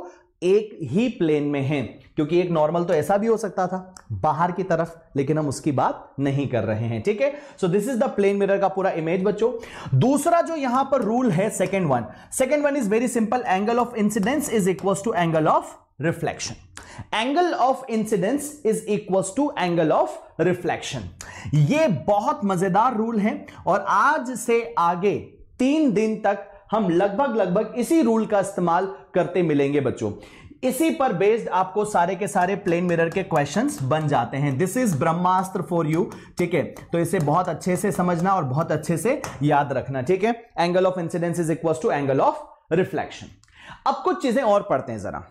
एक ही प्लेन में है क्योंकि एक नॉर्मल तो ऐसा भी हो सकता था बाहर की तरफ लेकिन हम उसकी बात नहीं कर रहे हैं ठीक है so this is the plane mirror का पूरा इमेज बच्चों दूसरा जो यहां पर रूल है second one second one is very simple angle of incidence is equal to angle of reflection angle of incidence is equal to angle of reflection ये बहुत मजेदार रूल है और आज से आगे तीन दिन तक हम लगभग लगभग इसी रूल का इस्तेमाल करते मिलेंगे बच्चों इसी पर बेस्ड आपको सारे के सारे प्लेन मिरर के क्वेश्चंस बन जाते हैं this is Brahmastra for you ठीक है तो इसे बहुत अच्छे से समझना और बहुत अच्छे से याद रखना ठीक है angle of incidence is equal to angle of reflection अब कुछ चीजें और पढ़ते हैं जरा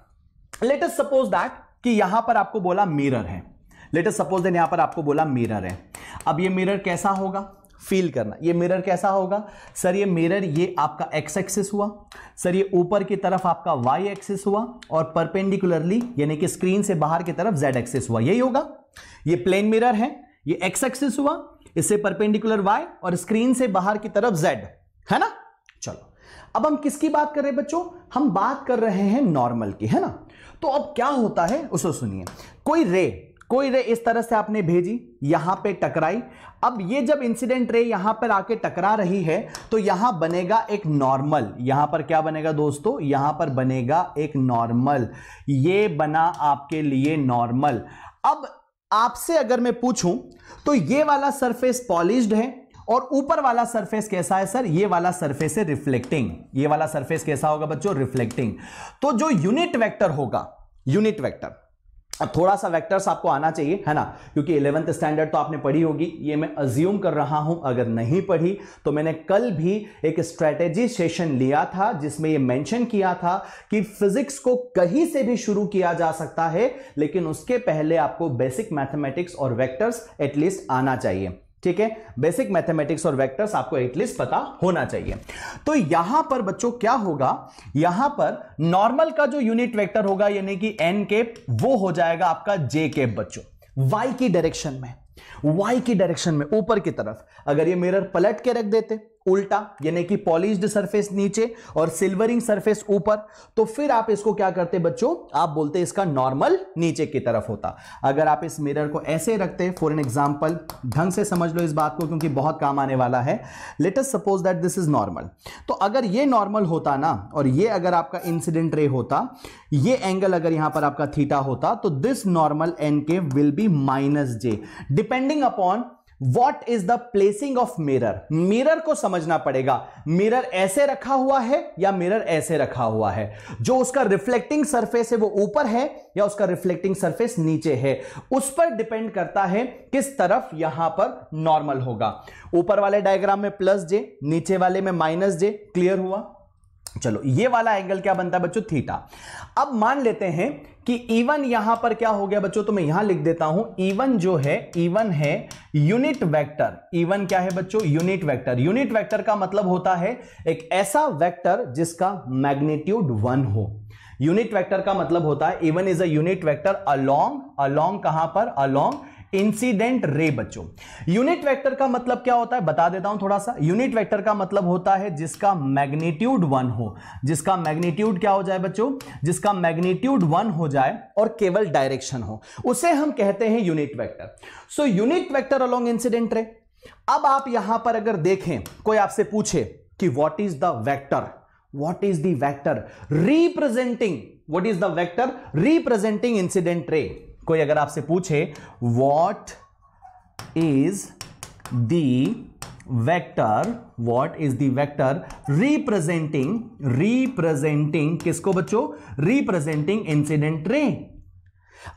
लेटेस्ट सपोज दैट कि यहां पर आपको बोला मिरर है लेटेस्ट सपोज देन यहां पर आपको बोला मिरर है अब ये मिरर कैसा होगा फील करना ये मिरर कैसा होगा सर ये मिरर ये आपका एक्स एक्सिस हुआ सर ये ऊपर की तरफ आपका वाई एक्सिस हुआ और परपेंडिकुलरली यानी कि स्क्रीन से बाहर की तरफ जेड एक्सिस हुआ यही होगा ये प्लेन मिरर है ये एक्स एक्सिस हुआ इससे परपेंडिकुलर वाई और स्क्रीन से बाहर की तरफ जेड है ना चलो अब हम किसकी बात कर रहे हैं बच्चों हम बात कर रहे हैं नॉर्मल की है ना तो अब क्या होता है उसे सुनिए कोई रे कोई रे इस तरह से आपने भेजी यहां पे टकराई अब ये जब इंसिडेंट रे यहां पर आके टकरा रही है तो यहां बनेगा एक नॉर्मल यहां पर क्या बनेगा दोस्तों यहां पर बनेगा एक नॉर्मल ये बना आपके लिए नॉर्मल अब आपसे अगर मैं पूछूं तो ये वाला सरफेस पॉलिश्ड है और ऊपर वाला सरफेस कैसा है सर ये वाला सरफेस है रिफ्लेक्टिंग ये वाला सरफेस कैसा होगा बच्चों रिफ्लेक्टिंग तो जो यूनिट वेक्टर होगा यूनिट वेक्टर अब थोड़ा सा वेक्टर्स आपको आना चाहिए है ना क्योंकि इलेवंथ स्टैंडर्ड तो आपने पढ़ी होगी ये मैं अज्यूम कर रहा हूं अगर नहीं पढ़ी तो मैंने कल भी एक स्ट्रेटेजी सेशन लिया था जिसमें ये मेंशन किया था कि फिजिक्स को कहीं से भी शुरू किया जा सकता है लेकिन उसके पहले आपको बेसिक मैथमेटिक्स और वैक्टर्स एटलीस्ट आना चाहिए ठीक है बेसिक मैथमेटिक्स और वेक्टर्स आपको एटलीस्ट पता होना चाहिए तो यहां पर बच्चों क्या होगा यहां पर नॉर्मल का जो यूनिट वेक्टर होगा यानी कि एन केप वो हो जाएगा आपका जे केप बच्चों वाई की डायरेक्शन में वाई की डायरेक्शन में ऊपर की तरफ अगर ये मिरर पलट के रख देते उल्टा यानी कि पॉलिश्ड सरफेस नीचे और सिल्वरिंग सरफेस ऊपर तो फिर आप इसको क्या करते बच्चों आप बोलते इसका नॉर्मल नीचे की तरफ होता अगर आप इस मिरर को ऐसे रखते फॉर एन एग्जाम्पल ढंग से समझ लो इस बात को क्योंकि बहुत काम आने वाला है let us suppose that this is normal तो अगर ये नॉर्मल होता ना और ये अगर आपका इंसिडेंट रे होता ये एंगल अगर यहां पर आपका थीटा होता तो दिस नॉर्मल एन के will be minus J depending upon what is the placing of mirror mirror को समझना पड़ेगा मिरर ऐसे रखा हुआ है या मिरर ऐसे रखा हुआ है जो उसका रिफ्लेक्टिंग सरफेस है वो ऊपर है या उसका रिफ्लेक्टिंग सरफेस नीचे है उस पर डिपेंड करता है किस तरफ यहां पर नॉर्मल होगा ऊपर वाले डायग्राम में प्लस जे नीचे वाले में माइनस जे क्लियर हुआ चलो ये वाला एंगल क्या बनता है बच्चों थीटा अब मान लेते हैं कि इवन यहां पर क्या हो गया बच्चों तो मैं यहां लिख देता हूं इवन जो है इवन है यूनिट वेक्टर इवन क्या है बच्चों यूनिट वेक्टर यूनिट वेक्टर का मतलब होता है एक ऐसा वेक्टर जिसका मैग्नीट्यूड वन हो यूनिट वेक्टर का मतलब होता है E one is a unit vector along along कहां पर अलोंग इंसिडेंट रे बच्चों यूनिट वेक्टर का मतलब क्या होता है बता देता हूं थोड़ा सा यूनिट वेक्टर का मतलब होता है जिसका मैग्नीट्यूड वन हो जिसका मैग्नीट्यूड क्या हो जाए बच्चों जिसका मैग्नीट्यूड वन हो जाए और केवल डायरेक्शन हो उसे हम कहते हैं unit vector so unit vector along incident ray अब आप यहां पर अगर देखें कोई आपसे पूछे कि what is the vector what is the vector representing what is the vector representing incident ray कोई अगर आपसे पूछे what is the vector what is the vector representing representing किसको बच्चों रिप्रेजेंटिंग इंसिडेंट रे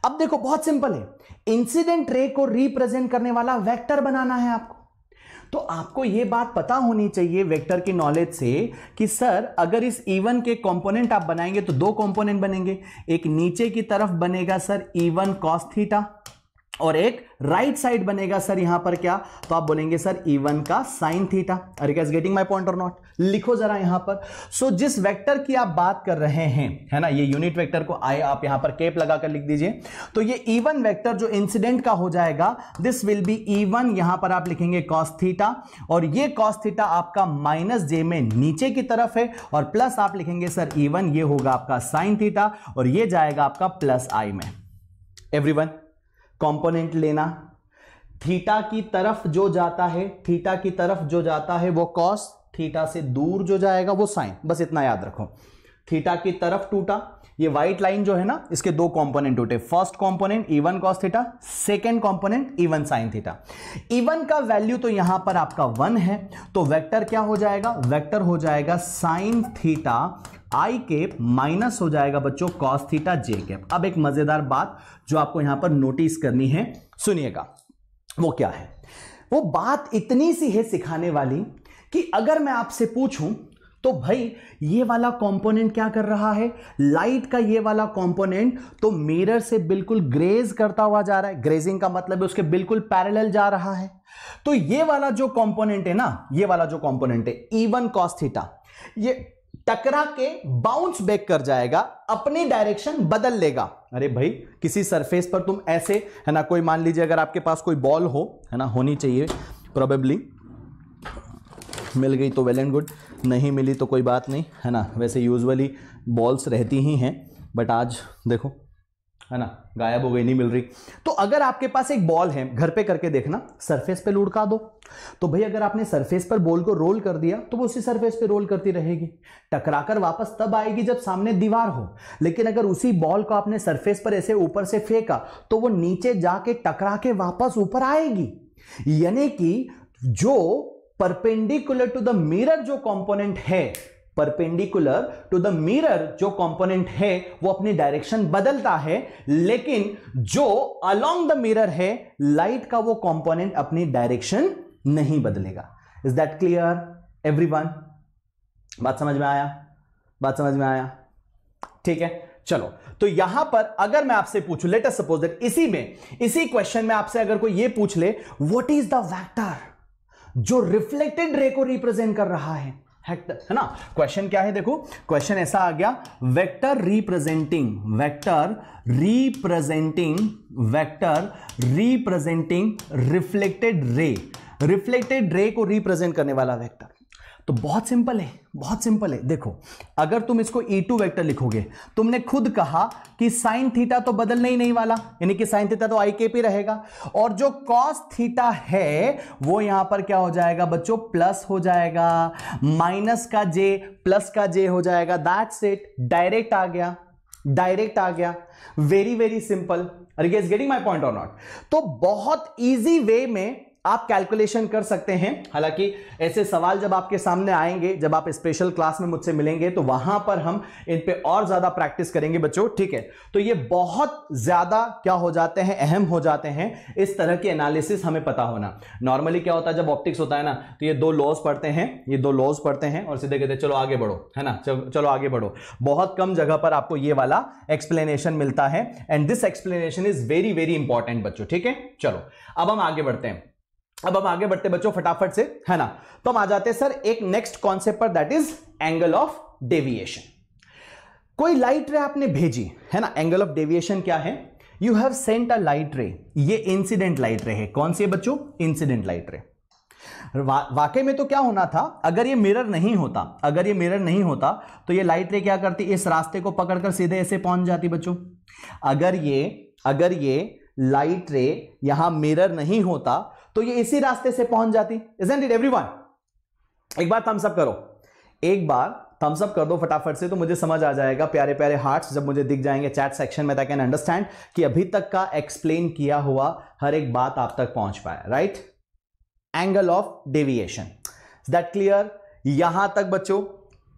अब देखो बहुत सिंपल है इंसिडेंट रे को रिप्रेजेंट करने वाला वेक्टर बनाना है आपको तो आपको ये बात पता होनी चाहिए वेक्टर की नॉलेज से कि सर अगर इस इवन के कंपोनेंट आप बनाएंगे तो दो कंपोनेंट बनेंगे एक नीचे की तरफ बनेगा सर इवन कॉस्थीटा और एक राइट right साइड बनेगा सर यहां पर क्या तो आप बोलेंगे सर इवन e का साइन थीटा अरे कैस getting my point or not लिखो जरा यहां पर सो so, जिस वेक्टर की आप बात कर रहे हैं है ना ये यूनिट वेक्टर को आई आप यहां पर केप लगाकर लिख दीजिए तो ये इवन e वेक्टर जो इंसिडेंट का हो जाएगा दिस विल बी इवन यहां पर आप लिखेंगे कॉस्थीटा और ये कॉस्थीटा आपका माइनस जे में नीचे की तरफ है और प्लस आप लिखेंगे सर इवन e ये होगा आपका साइन थीटा और ये जाएगा आपका प्लस आई में एवरी कंपोनेंट लेना थीटा की तरफ जो जाता है थीटा की तरफ जो जाता है वो कॉस थीटा से दूर जो जाएगा वो साइन बस इतना याद रखो थीटा की तरफ टूटा ये व्हाइट लाइन जो है ना इसके दो कंपोनेंट टूटे first component E one cos theta second component E one sine theta E one का वैल्यू तो यहां पर आपका वन है तो वेक्टर क्या हो जाएगा वेक्टर हो जाएगा sine theta I cap minus हो जाएगा बच्चों कॉस थीटा जे केप अब एक मजेदार बात जो आपको यहां पर नोटिस करनी है सुनिएगा वो क्या है वो बात इतनी सी है सिखाने वाली कि अगर मैं आपसे पूछूं तो भाई ये वाला कंपोनेंट क्या कर रहा है लाइट का ये वाला कंपोनेंट तो मिरर से बिल्कुल ग्रेज करता हुआ जा रहा है ग्रेजिंग का मतलब है उसके बिल्कुल पैरेलल जा रहा है तो ये वाला जो कंपोनेंट है ना ये वाला जो कंपोनेंट है इवन कॉस्थीटा ये टकरा के बाउंस बैक कर जाएगा अपनी डायरेक्शन बदल लेगा अरे भाई किसी सरफेस पर तुम ऐसे है ना कोई मान लीजिए अगर आपके पास कोई बॉल हो है ना होनी चाहिए प्रोबेबली मिल गई तो वेल एंड गुड नहीं मिली तो कोई बात नहीं है ना वैसे यूजुअली बॉल्स रहती ही हैं बट आज देखो है ना गायब हो गई नहीं मिल रही तो अगर आपके पास एक बॉल है घर पे करके देखना सरफेस पे लुढ़का दो तो भाई अगर आपने सरफेस पर बॉल को रोल कर दिया तो वो उसी सरफेस पे रोल करती रहेगी टकराकर वापस तब आएगी जब सामने दीवार हो लेकिन अगर उसी बॉल को आपने सरफेस पर ऐसे ऊपर से फेंका तो वो नीचे जाके टकरा के वापस ऊपर आएगी यानी कि जो परपेंडिकुलर टू द मिरर जो कंपोनेंट है परपेंडिकुलर टू द मिरर जो कंपोनेंट है वो अपनी डायरेक्शन बदलता है लेकिन जो अलोंग द मिरर है लाइट का वो कंपोनेंट अपनी डायरेक्शन नहीं बदलेगा इज दैट क्लियर एवरीवन बात समझ में आया बात समझ में आया ठीक है चलो तो यहां पर अगर मैं आपसे पूछू लेट अस सपोज दैट इसी में इसी क्वेश्चन में आपसे अगर कोई ये पूछ ले व्हाट इज द वेक्टर जो रिफ्लेक्टेड रे को रिप्रेजेंट कर रहा है हेक्टर है ना क्वेश्चन क्या है देखो क्वेश्चन ऐसा आ गया vector representing vector representing vector representing reflected ray reflected ray को रिप्रेजेंट करने वाला वेक्टर तो बहुत सिंपल है बहुत सिंपल है देखो अगर तुम इसको ई टू वैक्टर लिखोगे तुमने खुद कहा कि साइन थीटा तो बदलने ही नहीं वाला यानी कि साइन थीटा तो आई के पी रहेगा और जो कॉस थीटा है वो यहां पर क्या हो जाएगा बच्चों प्लस हो जाएगा माइनस का जे प्लस का जे हो जाएगा दैट सेट डायरेक्ट आ गया डायरेक्ट आ गया very very simple are getting my point or not तो बहुत ईजी वे में आप कैलकुलेशन कर सकते हैं हालांकि ऐसे सवाल जब आपके सामने आएंगे जब आप स्पेशल क्लास में मुझसे मिलेंगे तो वहां पर हम इन पे और ज्यादा प्रैक्टिस करेंगे बच्चों ठीक है तो ये बहुत ज्यादा क्या हो जाते हैं अहम हो जाते हैं इस तरह के एनालिसिस हमें पता होना नॉर्मली क्या होता है जब ऑप्टिक्स होता है ना तो ये दो लॉज पढ़ते हैं ये दो लॉज पढ़ते हैं और सीधे कहते चलो आगे बढ़ो है ना चलो आगे बढ़ो बहुत कम जगह पर आपको ये वाला एक्सप्लेनेशन मिलता है and this explanation is very very important बच्चों ठीक है चलो अब हम आगे बढ़ते हैं अब हम आगे बढ़ते बच्चों फटाफट से है ना तो हम आ जाते हैं सर एक नेक्स्ट कॉन्सेप्ट पर that is angle of deviation कोई लाइट रे आपने भेजी है ना एंगल ऑफ डेविएशन क्या है you have sent a light ray ये इंसिडेंट लाइट रे है कौन सी है बच्चों इंसिडेंट लाइट रे वा, वाकई में तो क्या होना था अगर ये मिरर नहीं होता अगर ये मिरर नहीं होता तो ये लाइट रे क्या करती इस रास्ते को पकड़कर सीधे ऐसे पहुंच जाती बच्चों अगर ये अगर ये लाइट रे यहां मिरर नहीं होता तो ये इसी रास्ते से पहुंच जाती इजेंट एवरी वन एक बार थम्सअप करो एक बार थम्स अप कर दो फटाफट से तो मुझे समझ आ जाएगा प्यारे प्यारे हार्ट्स जब मुझे दिख जाएंगे चैट सेक्शन में कैन अंडरस्टैंड कि अभी तक का एक्सप्लेन किया हुआ हर एक बात आप तक पहुंच पाए right angle of deviation that clear यहां तक बच्चों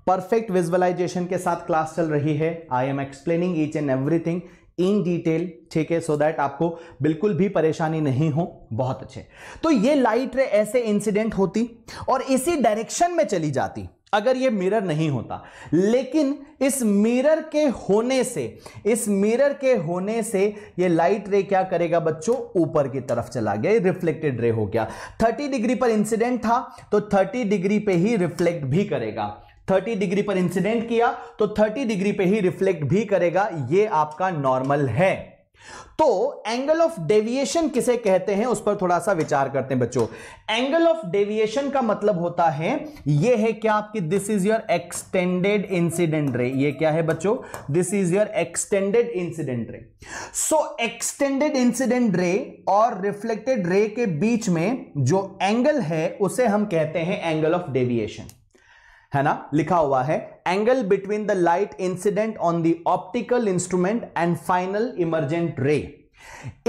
परफेक्ट विजुअलाइजेशन के साथ क्लास चल रही है I am explaining each and everything in detail ठीक है सो दैट आपको बिल्कुल भी परेशानी नहीं हो बहुत अच्छे तो ये लाइट रे ऐसे इंसिडेंट होती और इसी डायरेक्शन में चली जाती अगर ये मिरर नहीं होता लेकिन इस मिरर के होने से इस मिरर के होने से ये लाइट रे क्या करेगा बच्चों ऊपर की तरफ चला गया रिफ्लेक्टेड रे हो गया 30 डिग्री पर इंसिडेंट था तो 30 डिग्री पे ही रिफ्लेक्ट भी करेगा 30 डिग्री पर इंसिडेंट किया तो 30 डिग्री पे ही रिफ्लेक्ट भी करेगा ये आपका नॉर्मल है तो एंगल ऑफ डेविएशन किसे कहते हैं उस पर थोड़ा सा विचार करते हैं बच्चों एंगल ऑफ डेविएशन का मतलब होता है यह है क्या आपकी this is your extended incident ray ये क्या है बच्चों this is your extended incident ray so extended incident रे और रिफ्लेक्टेड रे के बीच में जो एंगल है उसे हम कहते हैं एंगल ऑफ डेविएशन है ना लिखा हुआ है angle between the light incident on the optical instrument and final emergent ray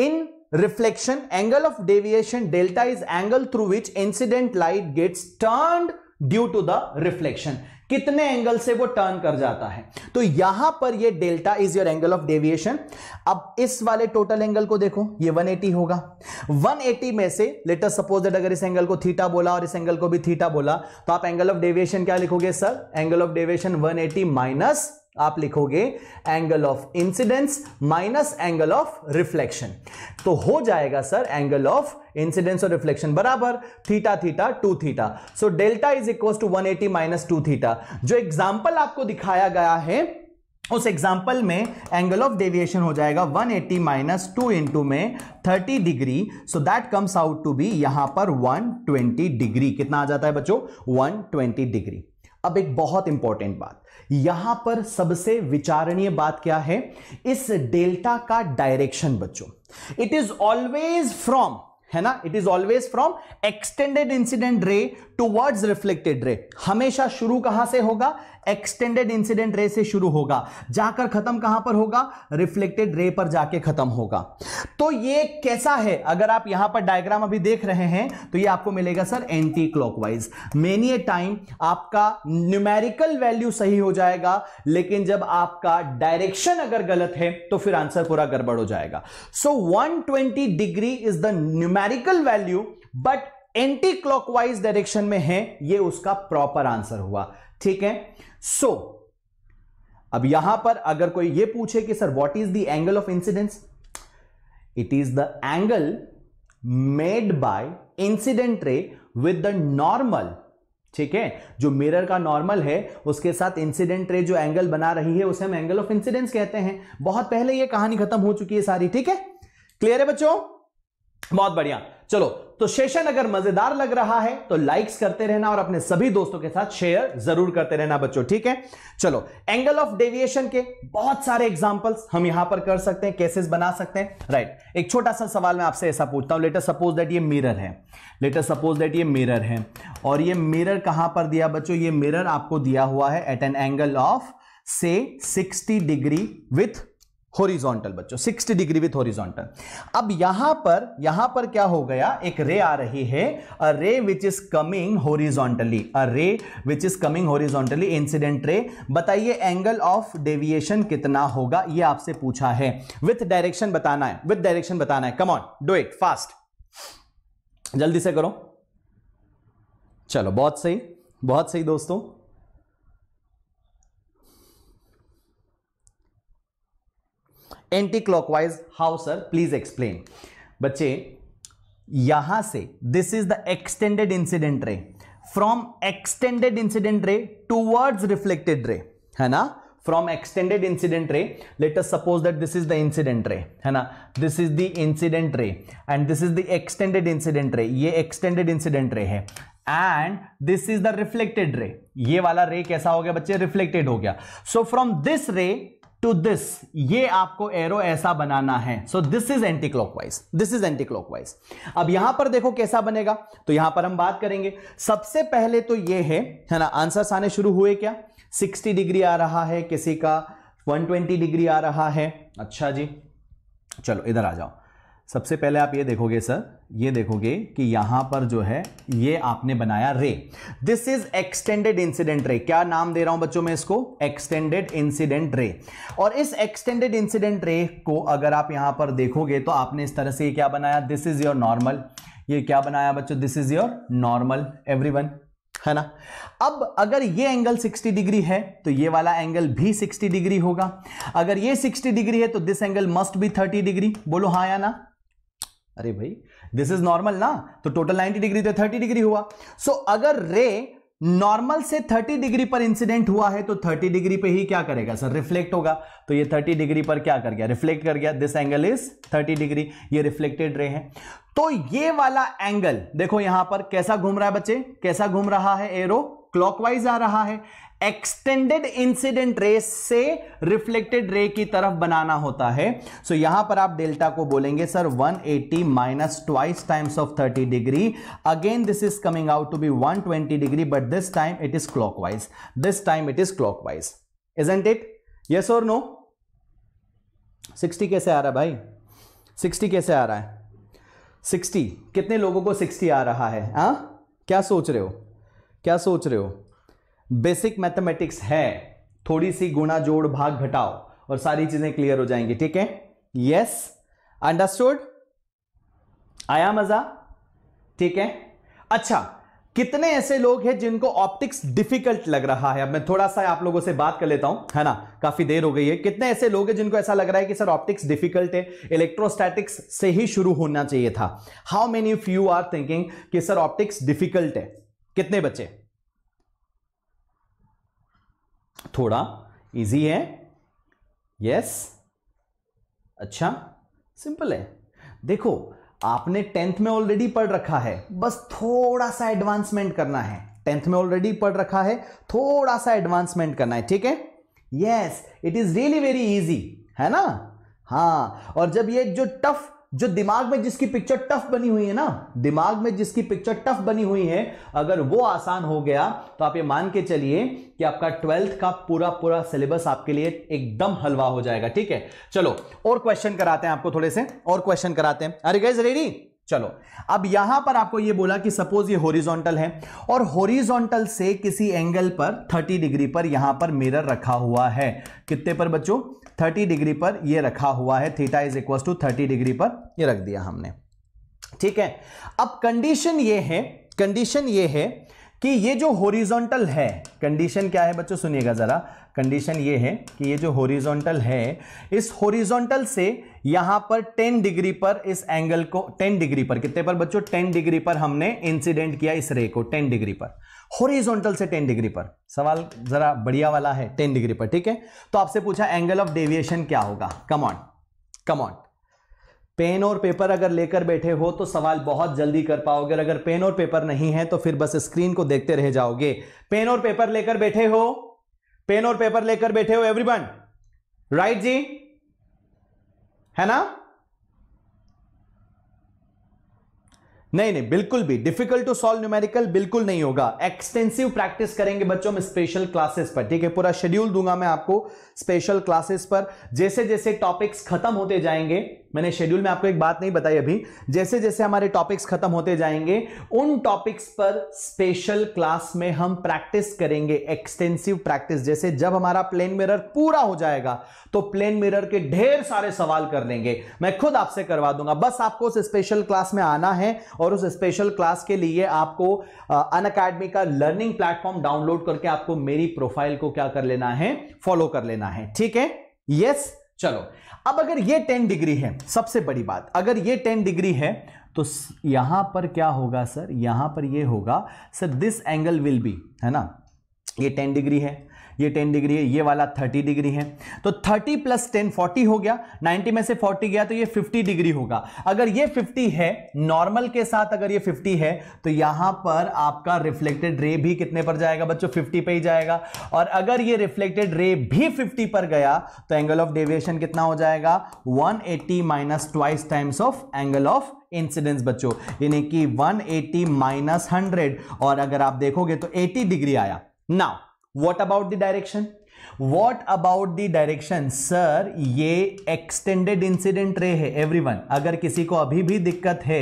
in reflection angle of deviation delta is angle through which incident light gets turn due to the reflection कितने angle से वो turn कर जाता है तो यहां पर ये delta is your angle of deviation अब इस वाले टोटल एंगल को देखो ये 180 होगा 180 में से लेटर सपोज दैट अगर इस एंगल को थीटा बोला और इस एंगल को भी थीटा बोला तो आप एंगल ऑफ डेविएशन क्या लिखोगे sir angle of deviation 180 eighty minus आप लिखोगे angle of incidence minus angle of reflection तो हो जाएगा सर एंगल ऑफ इंसिडेंस और रिफ्लेक्शन बराबर theta theta two theta so delta is equal to one eighty minus two theta जो example आपको दिखाया गया है उस एग्जाम्पल में एंगल ऑफ डेविएशन हो जाएगा 180 एटी माइनस टू इंटू में 30 degree so that comes out to be यहां पर 120 डिग्री कितना आ जाता है बच्चों 120 डिग्री अब एक बहुत इंपॉर्टेंट बात यहां पर सबसे विचारणीय बात क्या है इस डेल्टा का डायरेक्शन बच्चों इट इज ऑलवेज फ्रॉम है ना it is always from extended incident ray towards reflected ray हमेशा शुरू कहां से होगा एक्सटेंडेड इंसिडेंट रे से शुरू होगा जाकर खत्म कहां पर होगा रिफ्लेक्टेड रे पर जाके खत्म होगा तो ये कैसा है अगर आप यहां पर डायग्राम अभी देख रहे हैं तो ये आपको मिलेगा sir anticlockwise many a time आपका न्यूमेरिकल वैल्यू सही हो जाएगा लेकिन जब आपका डायरेक्शन अगर गलत है तो फिर आंसर पूरा गड़बड़ हो जाएगा so so, 120 degree is the numerical value but anticlockwise direction में है ये उसका प्रॉपर आंसर हुआ ठीक है सो अब यहां पर अगर कोई ये पूछे कि sir what is the angle of incidence it is the angle made by incident ray with the normal ठीक है जो मिरर का नॉर्मल है उसके साथ इंसिडेंट रे जो एंगल बना रही है उसे हम एंगल ऑफ इंसिडेंस कहते हैं बहुत पहले ये कहानी खत्म हो चुकी है सारी ठीक है क्लियर है बच्चों बहुत बढ़िया चलो तो सेशन अगर मजेदार लग रहा है तो लाइक्स करते रहना और अपने सभी दोस्तों के साथ शेयर जरूर करते रहना बच्चों ठीक है चलो एंगल ऑफ डेविएशन के बहुत सारे एग्जांपल्स हम यहां पर कर सकते हैं केसेस बना सकते हैं राइट right. एक छोटा सा सवाल मैं आपसे ऐसा पूछता हूं लेटर सपोज दैट ये मिरर है लेटर सपोज दैट ये मिरर है और ये मिरर कहां पर दिया बच्चों ये मिरर आपको दिया हुआ है एट एन एंगल ऑफ से सिक्सटी डिग्री विथ होरिजोंटल बच्चों 60 डिग्री विथ होरिजोंटल अब यहां पर यहां पर क्या हो गया एक रे आ रही है अ ray which is coming horizontally a ray which is coming horizontally incident ray बताइए एंगल ऑफ डेविएशन कितना होगा ये आपसे पूछा है विथ डायरेक्शन बताना है विथ डायरेक्शन बताना है come on do it fast जल्दी से करो चलो बहुत सही बहुत सही दोस्तों anti anticlockwise how sir please explain बच्चे यहां से this is the extended incident ray from extended incident ray towards reflected ray है ना from extended incident ray let us suppose that this is the incident ray है ना this is the incident ray and this is the extended incident ray ये extended incident ray है and this is the reflected ray ये वाला रे कैसा हो गया बच्चे रिफ्लेक्टेड हो गया so from this ray to this ये आपको एरो ऐसा बनाना है so this is anticlockwise this is anticlockwise अब यहां पर देखो कैसा बनेगा तो यहां पर हम बात करेंगे सबसे पहले तो ये है है ना आंसर्स आने शुरू हुए क्या 60 डिग्री आ रहा है किसी का 120 डिग्री आ रहा है अच्छा जी चलो इधर आ जाओ सबसे पहले आप ये देखोगे सर ये देखोगे कि यहां पर जो है ये आपने बनाया रे दिस इज एक्सटेंडेड इंसिडेंट रे क्या नाम दे रहा हूं बच्चों मैं इसको एक्सटेंडेड इंसिडेंट रे और इस एक्सटेंडेड इंसिडेंट रे को अगर आप यहां पर देखोगे तो आपने इस तरह से ये क्या बनाया दिस इज योर नॉर्मल ये क्या बनाया बच्चों this is your normal every है ना अब अगर ये एंगल 60 डिग्री है तो ये वाला एंगल भी 60 डिग्री होगा अगर ये 60 डिग्री है तो दिस एंगल मस्ट भी 30 डिग्री बोलो हाँ या ना अरे भाई दिस इज नॉर्मल ना तो टोटल 90 डिग्री तो 30 डिग्री हुआ सो so, अगर रे नॉर्मल से 30 डिग्री पर इंसिडेंट हुआ है तो 30 डिग्री पे ही क्या करेगा सर रिफ्लेक्ट होगा तो ये 30 डिग्री पर क्या कर गया रिफ्लेक्ट कर गया दिस एंगल इज 30 डिग्री ये रिफ्लेक्टेड रे है तो ये वाला एंगल देखो यहां पर कैसा घूम रहा है बच्चे कैसा घूम रहा है एरो क्लॉकवाइज आ रहा है एक्सटेंडेड इंसिडेंट रे से रिफ्लेक्टेड रे की तरफ बनाना होता है सो so, यहां पर आप डेल्टा को बोलेंगे sir 180 eighty minus twice times of 30 degree again this is coming out to be 120 degree but this time it is clockwise this time it is clockwise isn't it yes और no 60 कैसे आ रहा है भाई 60 कैसे आ रहा है 60 कितने लोगों को 60 आ रहा है हा? क्या सोच रहे हो क्या सोच रहे हो बेसिक मैथमेटिक्स है थोड़ी सी गुणा जोड़ भाग घटाओ और सारी चीजें क्लियर हो जाएंगी ठीक है यस अंडरस्टूड आया मजा ठीक है अच्छा कितने ऐसे लोग हैं जिनको ऑप्टिक्स डिफिकल्ट लग रहा है अब मैं थोड़ा सा आप लोगों से बात कर लेता हूं है ना काफी देर हो गई है कितने ऐसे लोग हैं जिनको ऐसा लग रहा है कि सर ऑप्टिक्स डिफिकल्ट है इलेक्ट्रोस्टैटिक्स से ही शुरू होना चाहिए था how many of you are thinking कि सर ऑप्टिक्स डिफिकल्ट है कितने बच्चे थोड़ा इजी है यस अच्छा सिंपल है देखो आपने टेंथ में ऑलरेडी पढ़ रखा है बस थोड़ा सा एडवांसमेंट करना है टेंथ में ऑलरेडी पढ़ रखा है थोड़ा सा एडवांसमेंट करना है ठीक है yes it is really very easy है ना हाँ और जब ये जो टफ जो दिमाग में जिसकी पिक्चर टफ बनी हुई है ना दिमाग में जिसकी पिक्चर टफ बनी हुई है अगर वो आसान हो गया तो आप ये मान के चलिए कि आपका ट्वेल्थ का पूरा पूरा सिलेबस आपके लिए एकदम हलवा हो जाएगा ठीक है चलो और क्वेश्चन कराते हैं आपको थोड़े से और क्वेश्चन कराते हैं अरे गैस रेडी चलो अब यहां पर आपको ये बोला कि सपोज ये होरिजोंटल है और होरिजोनटल से किसी एंगल पर 30 डिग्री पर यहां पर मिरर रखा हुआ है कितने पर बच्चों थर्टी डिग्री पर ये रखा हुआ है theta is equal to thirty degree पर ये रख दिया हमने ठीक है अब कंडीशन ये है कंडीशन ये है कि ये जो हॉरिजॉन्टल है कंडीशन क्या है बच्चों सुनिएगा ज़रा कंडीशन ये है कि ये जो हॉरिजॉन्टल है इस हॉरिजॉन्टल से यहां पर 10 डिग्री पर इस एंगल को 10 डिग्री पर कितने पर बच्चों 10 डिग्री पर हमने इंसिडेंट किया इस रे को 10 डिग्री पर हॉरिजॉन्टल से 10 डिग्री पर सवाल जरा बढ़िया वाला है 10 डिग्री पर ठीक है तो आपसे पूछा एंगल ऑफ डेविएशन क्या होगा come on come on pen और पेपर अगर लेकर बैठे हो तो सवाल बहुत जल्दी कर पाओगे और अगर पेन और पेपर नहीं है तो फिर बस स्क्रीन को देखते रह जाओगे पेन और पेपर लेकर बैठे हो पेन और पेपर लेकर बैठे हो एवरीवन राइट right जी है ना नहीं नहीं बिल्कुल भी डिफिकल्ट टू सॉल्व न्यूमेरिकल बिल्कुल नहीं होगा एक्सटेंसिव प्रैक्टिस करेंगे बच्चों में स्पेशल क्लासेस पर ठीक है पूरा शेड्यूल दूंगा मैं आपको स्पेशल क्लासेस पर जैसे जैसे टॉपिक्स खत्म होते जाएंगे मैंने शेड्यूल में आपको एक बात नहीं बताई अभी जैसे जैसे हमारे टॉपिक्स खत्म होते जाएंगे उन टॉपिक्स पर स्पेशल क्लास में हम प्रैक्टिस करेंगे एक्सटेंसिव प्रैक्टिस जैसे जब हमारा प्लेन मिरर पूरा हो जाएगा तो प्लेन मिरर के ढेर सारे सवाल कर लेंगे मैं खुद आपसे करवा दूंगा बस आपको उस स्पेशल क्लास में आना है और उस स्पेशल क्लास के लिए आपको अन अकेडमी का लर्निंग प्लेटफॉर्म डाउनलोड करके आपको मेरी प्रोफाइल को क्या कर लेना है फॉलो कर लेना है ठीक है यस yes? चलो अब अगर ये टेन डिग्री है सबसे बड़ी बात अगर ये टेन डिग्री है तो यहां पर क्या होगा सर यहां पर ये होगा sir this angle will be है ना ये टेन डिग्री है ये 10 डिग्री है ये वाला 30 डिग्री है तो 30 प्लस टेन फोर्टी हो गया 90 में से 40 गया तो ये 50 डिग्री होगा अगर ये 50 है नॉर्मल के साथ अगर ये 50 है तो यहां पर आपका रिफ्लेक्टेड रे भी कितने पर जाएगा बच्चों 50 पे ही जाएगा और अगर ये रिफ्लेक्टेड रे भी 50 पर गया तो एंगल ऑफ डेविएशन कितना हो जाएगा 180 eighty minus twice times of angle of incidence बच्चों यानी कि 180 एट्टी माइनस हंड्रेड और अगर आप देखोगे तो 80 डिग्री आया now what about the direction what about the direction sir ये एक्सटेंडेड इंसिडेंट रे है एवरी वन अगर किसी को अभी भी दिक्कत है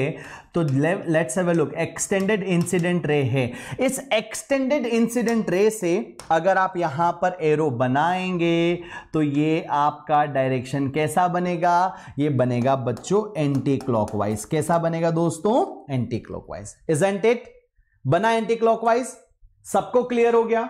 तो let's have a look extended incident ray है इस एक्सटेंडेड इंसिडेंट रे से अगर आप यहां पर एरो बनाएंगे तो ये आपका डायरेक्शन कैसा बनेगा ये बनेगा बच्चों एंटी क्लॉकवाइज कैसा बनेगा दोस्तों एंटी क्लॉकवाइज इजेंट इट बना एंटी क्लॉकवाइज सबको क्लियर हो गया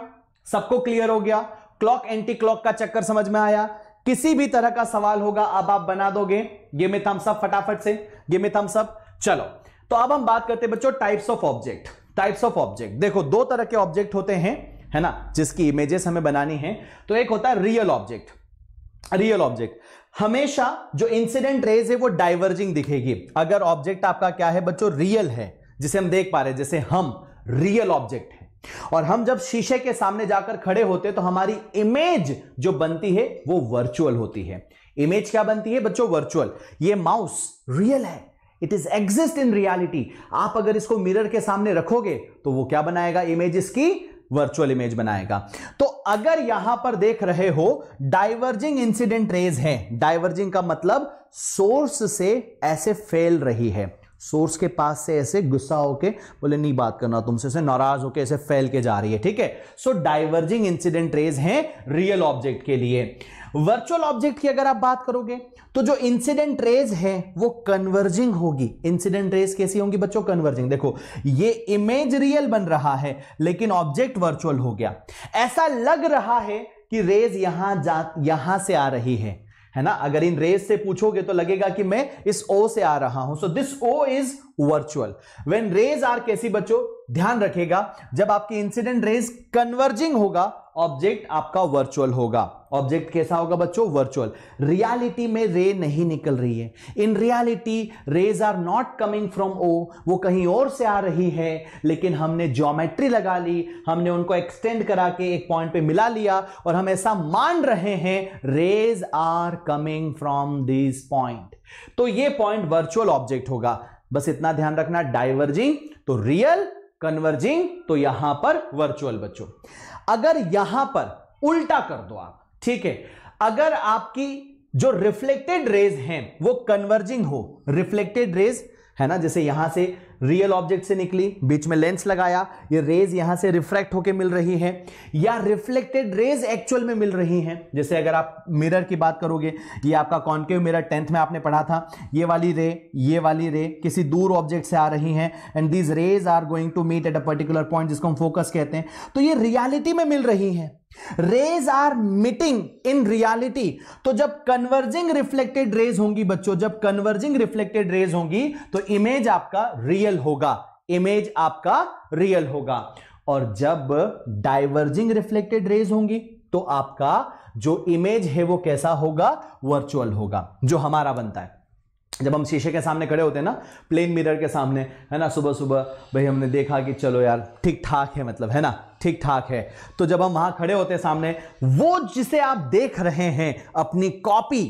सबको क्लियर हो गया क्लॉक एंटी क्लॉक का चक्कर समझ में आया किसी भी तरह का सवाल होगा अब आप बना दोगे ये में थम्स अप फटाफट से गेम में थम्स अप चलो तो अब हम बात करते हैं बच्चों types of object types of object देखो दो तरह के ऑब्जेक्ट होते हैं है ना जिसकी इमेजेस हमें बनानी है तो एक होता है रियल ऑब्जेक्ट रियल ऑब्जेक्ट हमेशा जो इंसिडेंट रेज है वो डाइवर्जिंग दिखेगी अगर ऑब्जेक्ट आपका क्या है बच्चों रियल है जिसे हम देख पा रहे हैं जैसे हम रियल ऑब्जेक्ट है और हम जब शीशे के सामने जाकर खड़े होते तो हमारी इमेज जो बनती है वो वर्चुअल होती है इमेज क्या बनती है बच्चों वर्चुअल ये माउस रियल है it is exist in reality आप अगर इसको मिरर के सामने रखोगे तो वो क्या बनाएगा इमेज इसकी वर्चुअल इमेज बनाएगा तो अगर यहां पर देख रहे हो डाइवर्जिंग इंसिडेंट रेज है डाइवर्जिंग का मतलब सोर्स से ऐसे फैल रही है सोर्स के पास से ऐसे गुस्सा होके बोले नहीं बात करना तुमसे ऐसे नाराज होके ऐसे फैल के जा रही है ठीक है सो डाइवर्जिंग इंसिडेंट रेज हैं रियल ऑब्जेक्ट के लिए वर्चुअल ऑब्जेक्ट की अगर आप बात करोगे तो जो इंसिडेंट रेज है वो कन्वर्जिंग होगी इंसिडेंट रेज कैसी होंगी बच्चों कन्वर्जिंग देखो ये इमेज रियल बन रहा है लेकिन ऑब्जेक्ट वर्चुअल हो गया ऐसा लग रहा है कि रेज यहां जा यहां से आ रही है है ना अगर इन रेस से पूछोगे तो लगेगा कि मैं इस ओ से आ रहा हूं so this O is virtual when rays are कैसी बच्चों ध्यान रखेगा जब आपकी इंसिडेंट रेज कन्वर्जिंग होगा ऑब्जेक्ट आपका वर्चुअल होगा ऑब्जेक्ट कैसा होगा बच्चों वर्चुअल रियलिटी में रे नहीं निकल रही है in reality rays are not coming from O वो कहीं और से आ रही है लेकिन हमने ज्योमेट्री लगा ली हमने उनको एक्सटेंड करा के एक पॉइंट पे मिला लिया और हम ऐसा मान रहे हैं rays are coming from this point तो ये पॉइंट वर्चुअल ऑब्जेक्ट होगा बस इतना ध्यान रखना डाइवर्जिंग तो रियल कन्वर्जिंग तो यहां पर वर्चुअल बच्चों अगर यहां पर उल्टा कर दो आप ठीक है अगर आपकी जो रिफ्लेक्टेड रेज हैं वो कन्वर्जिंग हो रिफ्लेक्टेड रेज है ना जैसे यहां से रियल ऑब्जेक्ट से निकली बीच में लेंस लगाया ये रेज यहां से रिफ्रैक्ट होके मिल रही है या रिफ्लेक्टेड रेज एक्चुअल में मिल रही हैं जैसे अगर आप मिरर की बात करोगे ये आपका कॉन्केव मिरर टेंथ में आपने पढ़ा था ये वाली रे ये वाली रे किसी दूर ऑब्जेक्ट से आ रही हैं and these rays are going to meet at a particular point जिसको हम फोकस कहते हैं तो ये रियालिटी में मिल रही हैं rays are meeting in reality तो जब कन्वर्जिंग रिफ्लेक्टेड रेज होंगी बच्चों जब कन्वर्जिंग रिफ्लेक्टेड रेज होंगी तो इमेज आपका रियल होगा इमेज आपका रियल होगा और जब डाइवर्जिंग रिफ्लेक्टेड रेज होंगी तो आपका जो इमेज है वो कैसा होगा वर्चुअल होगा जो हमारा बनता है जब हम शीशे के सामने खड़े होते हैं ना प्लेन मिरर के सामने है ना सुबह सुबह भाई हमने देखा कि चलो यार ठीक ठाक है मतलब है ना ठीक ठाक है तो जब हम वहां खड़े होते हैं सामने वो जिसे आप देख रहे हैं अपनी कॉपी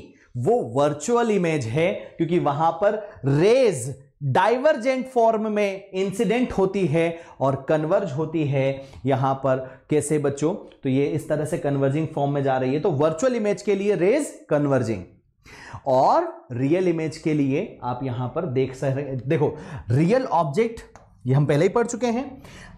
वो वर्चुअल इमेज है क्योंकि वहां पर रेज डाइवर्जेंट फॉर्म में इंसिडेंट होती है और कन्वर्ज होती है यहां पर कैसे बच्चों तो ये इस तरह से कन्वर्जिंग फॉर्म में जा रही है तो वर्चुअल इमेज के लिए रेज कन्वर्जिंग और रियल इमेज के लिए आप यहां पर देख सक देखो रियल ऑब्जेक्ट ये हम पहले ही पढ़ चुके हैं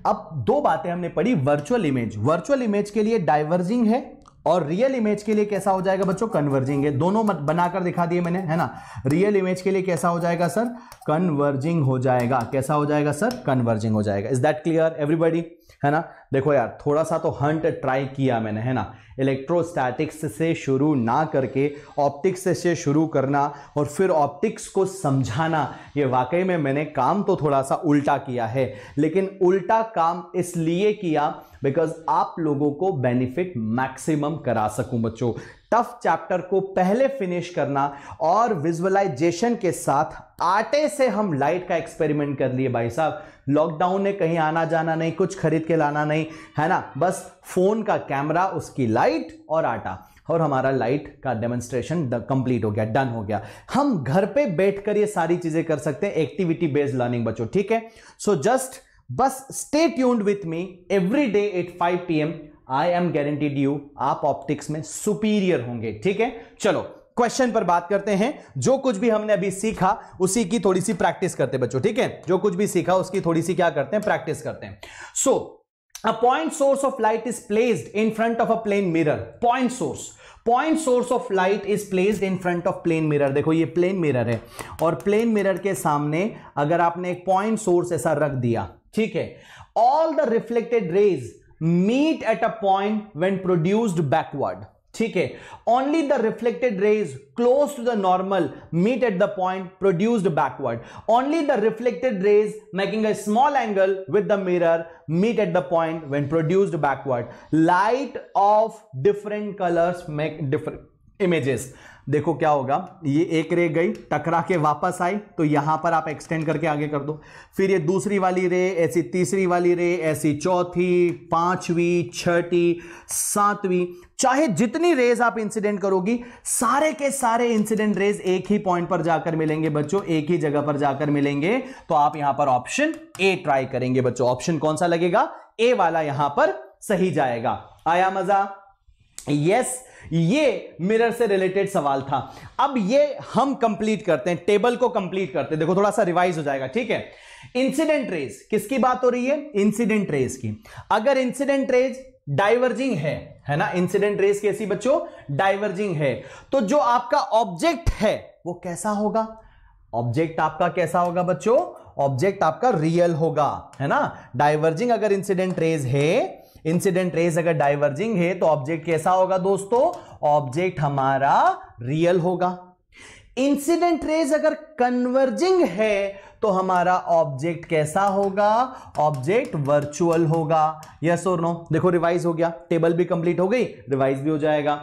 अब दो बातें हमने पढ़ी वर्चुअल इमेज वर्चुअल इमेज के लिए डाइवर्जिंग है और रियल इमेज के लिए कैसा हो जाएगा बच्चों कन्वर्जिंग है दोनों बनाकर दिखा दिए मैंने है ना रियल इमेज के लिए कैसा हो जाएगा सर कन्वर्जिंग हो जाएगा कैसा हो जाएगा सर कन्वर्जिंग हो जाएगा इज दैट क्लियर एवरीबडी है ना देखो यार थोड़ा सा तो हंट ट्राई किया मैंने है ना इलेक्ट्रोस्टैटिक्स से शुरू ना करके ऑप्टिक्स से शुरू करना और फिर ऑप्टिक्स को समझाना ये वाकई में मैंने काम तो थोड़ा सा उल्टा किया है लेकिन उल्टा काम इसलिए किया बिकॉज आप लोगों को बेनिफिट मैक्सिमम करा सकूं बच्चों टफ चैप्टर को पहले फिनिश करना और विजुअलाइजेशन के साथ आटे से हम लाइट का एक्सपेरिमेंट कर लिए भाई साहब लॉकडाउन ने कहीं आना जाना नहीं कुछ खरीद के लाना नहीं है ना बस फोन का कैमरा उसकी लाइट और आटा और हमारा लाइट का डेमोन्स्ट्रेशन कंप्लीट हो गया डन हो गया हम घर पे बैठकर ये सारी चीजें कर सकते हैं एक्टिविटी बेस्ड लर्निंग बच्चों ठीक है सो जस्ट बस stay tuned with me every day at five P M I am guaranteed you आप ऑप्टिक्स में सुपीरियर होंगे ठीक है चलो क्वेश्चन पर बात करते हैं जो कुछ भी हमने अभी सीखा उसी की थोड़ी सी प्रैक्टिस करते हैं बच्चों ठीक है जो कुछ भी सीखा उसकी थोड़ी सी क्या करते हैं प्रैक्टिस करते हैं so a point source of light is placed in front of a plane mirror point source point source of light is placed in front of plane mirror देखो ये प्लेन मिरर है और प्लेन मिरर के सामने अगर आपने एक point source ऐसा रख दिया ठीक है all the reflected rays meet at a point when produced backward ठीक only the reflected rays close to the normal meet at the point produced backward only the reflected rays making a small angle with the mirror meet at the point when produced backward light of different colors make different images देखो क्या होगा ये एक रे गई टकरा के वापस आई तो यहाँ पर आप एक्सटेंड करके आगे कर दो फिर ये दूसरी वाली रे ऐसी तीसरी वाली रे ऐसी चौथी पांचवी छठी सातवीं चाहे जितनी रेज आप इंसिडेंट करोगी सारे के सारे इंसिडेंट रेज एक ही पॉइंट पर जाकर मिलेंगे बच्चों एक ही जगह पर जाकर मिलेंगे तो आप यहां पर ऑप्शन ए ट्राई करेंगे बच्चों ऑप्शन कौन सा लगेगा ए वाला यहां पर सही जाएगा आया मजा यस yes, ये मिरर से रिलेटेड सवाल था अब ये हम कंप्लीट करते हैं टेबल को कंप्लीट करते हैं देखो थोड़ा सा रिवाइज हो जाएगा ठीक है इंसिडेंट रेज किसकी बात हो रही है इंसिडेंट रेज की अगर इंसिडेंट रेज डाइवर्जिंग है है ना इंसिडेंट रेस कैसी बच्चों डाइवर्जिंग है तो जो आपका ऑब्जेक्ट है वो कैसा होगा ऑब्जेक्ट आपका कैसा होगा बच्चों ऑब्जेक्ट आपका रियल होगा है ना डाइवर्जिंग अगर इंसिडेंट रेज है इंसिडेंट रेज अगर डाइवर्जिंग है तो ऑब्जेक्ट कैसा होगा दोस्तों ऑब्जेक्ट हमारा रियल होगा इंसिडेंट रेज अगर कन्वर्जिंग है तो हमारा ऑब्जेक्ट कैसा होगा ऑब्जेक्ट वर्चुअल होगा यस और नो देखो रिवाइज हो गया टेबल भी कंप्लीट हो गई रिवाइज भी हो जाएगा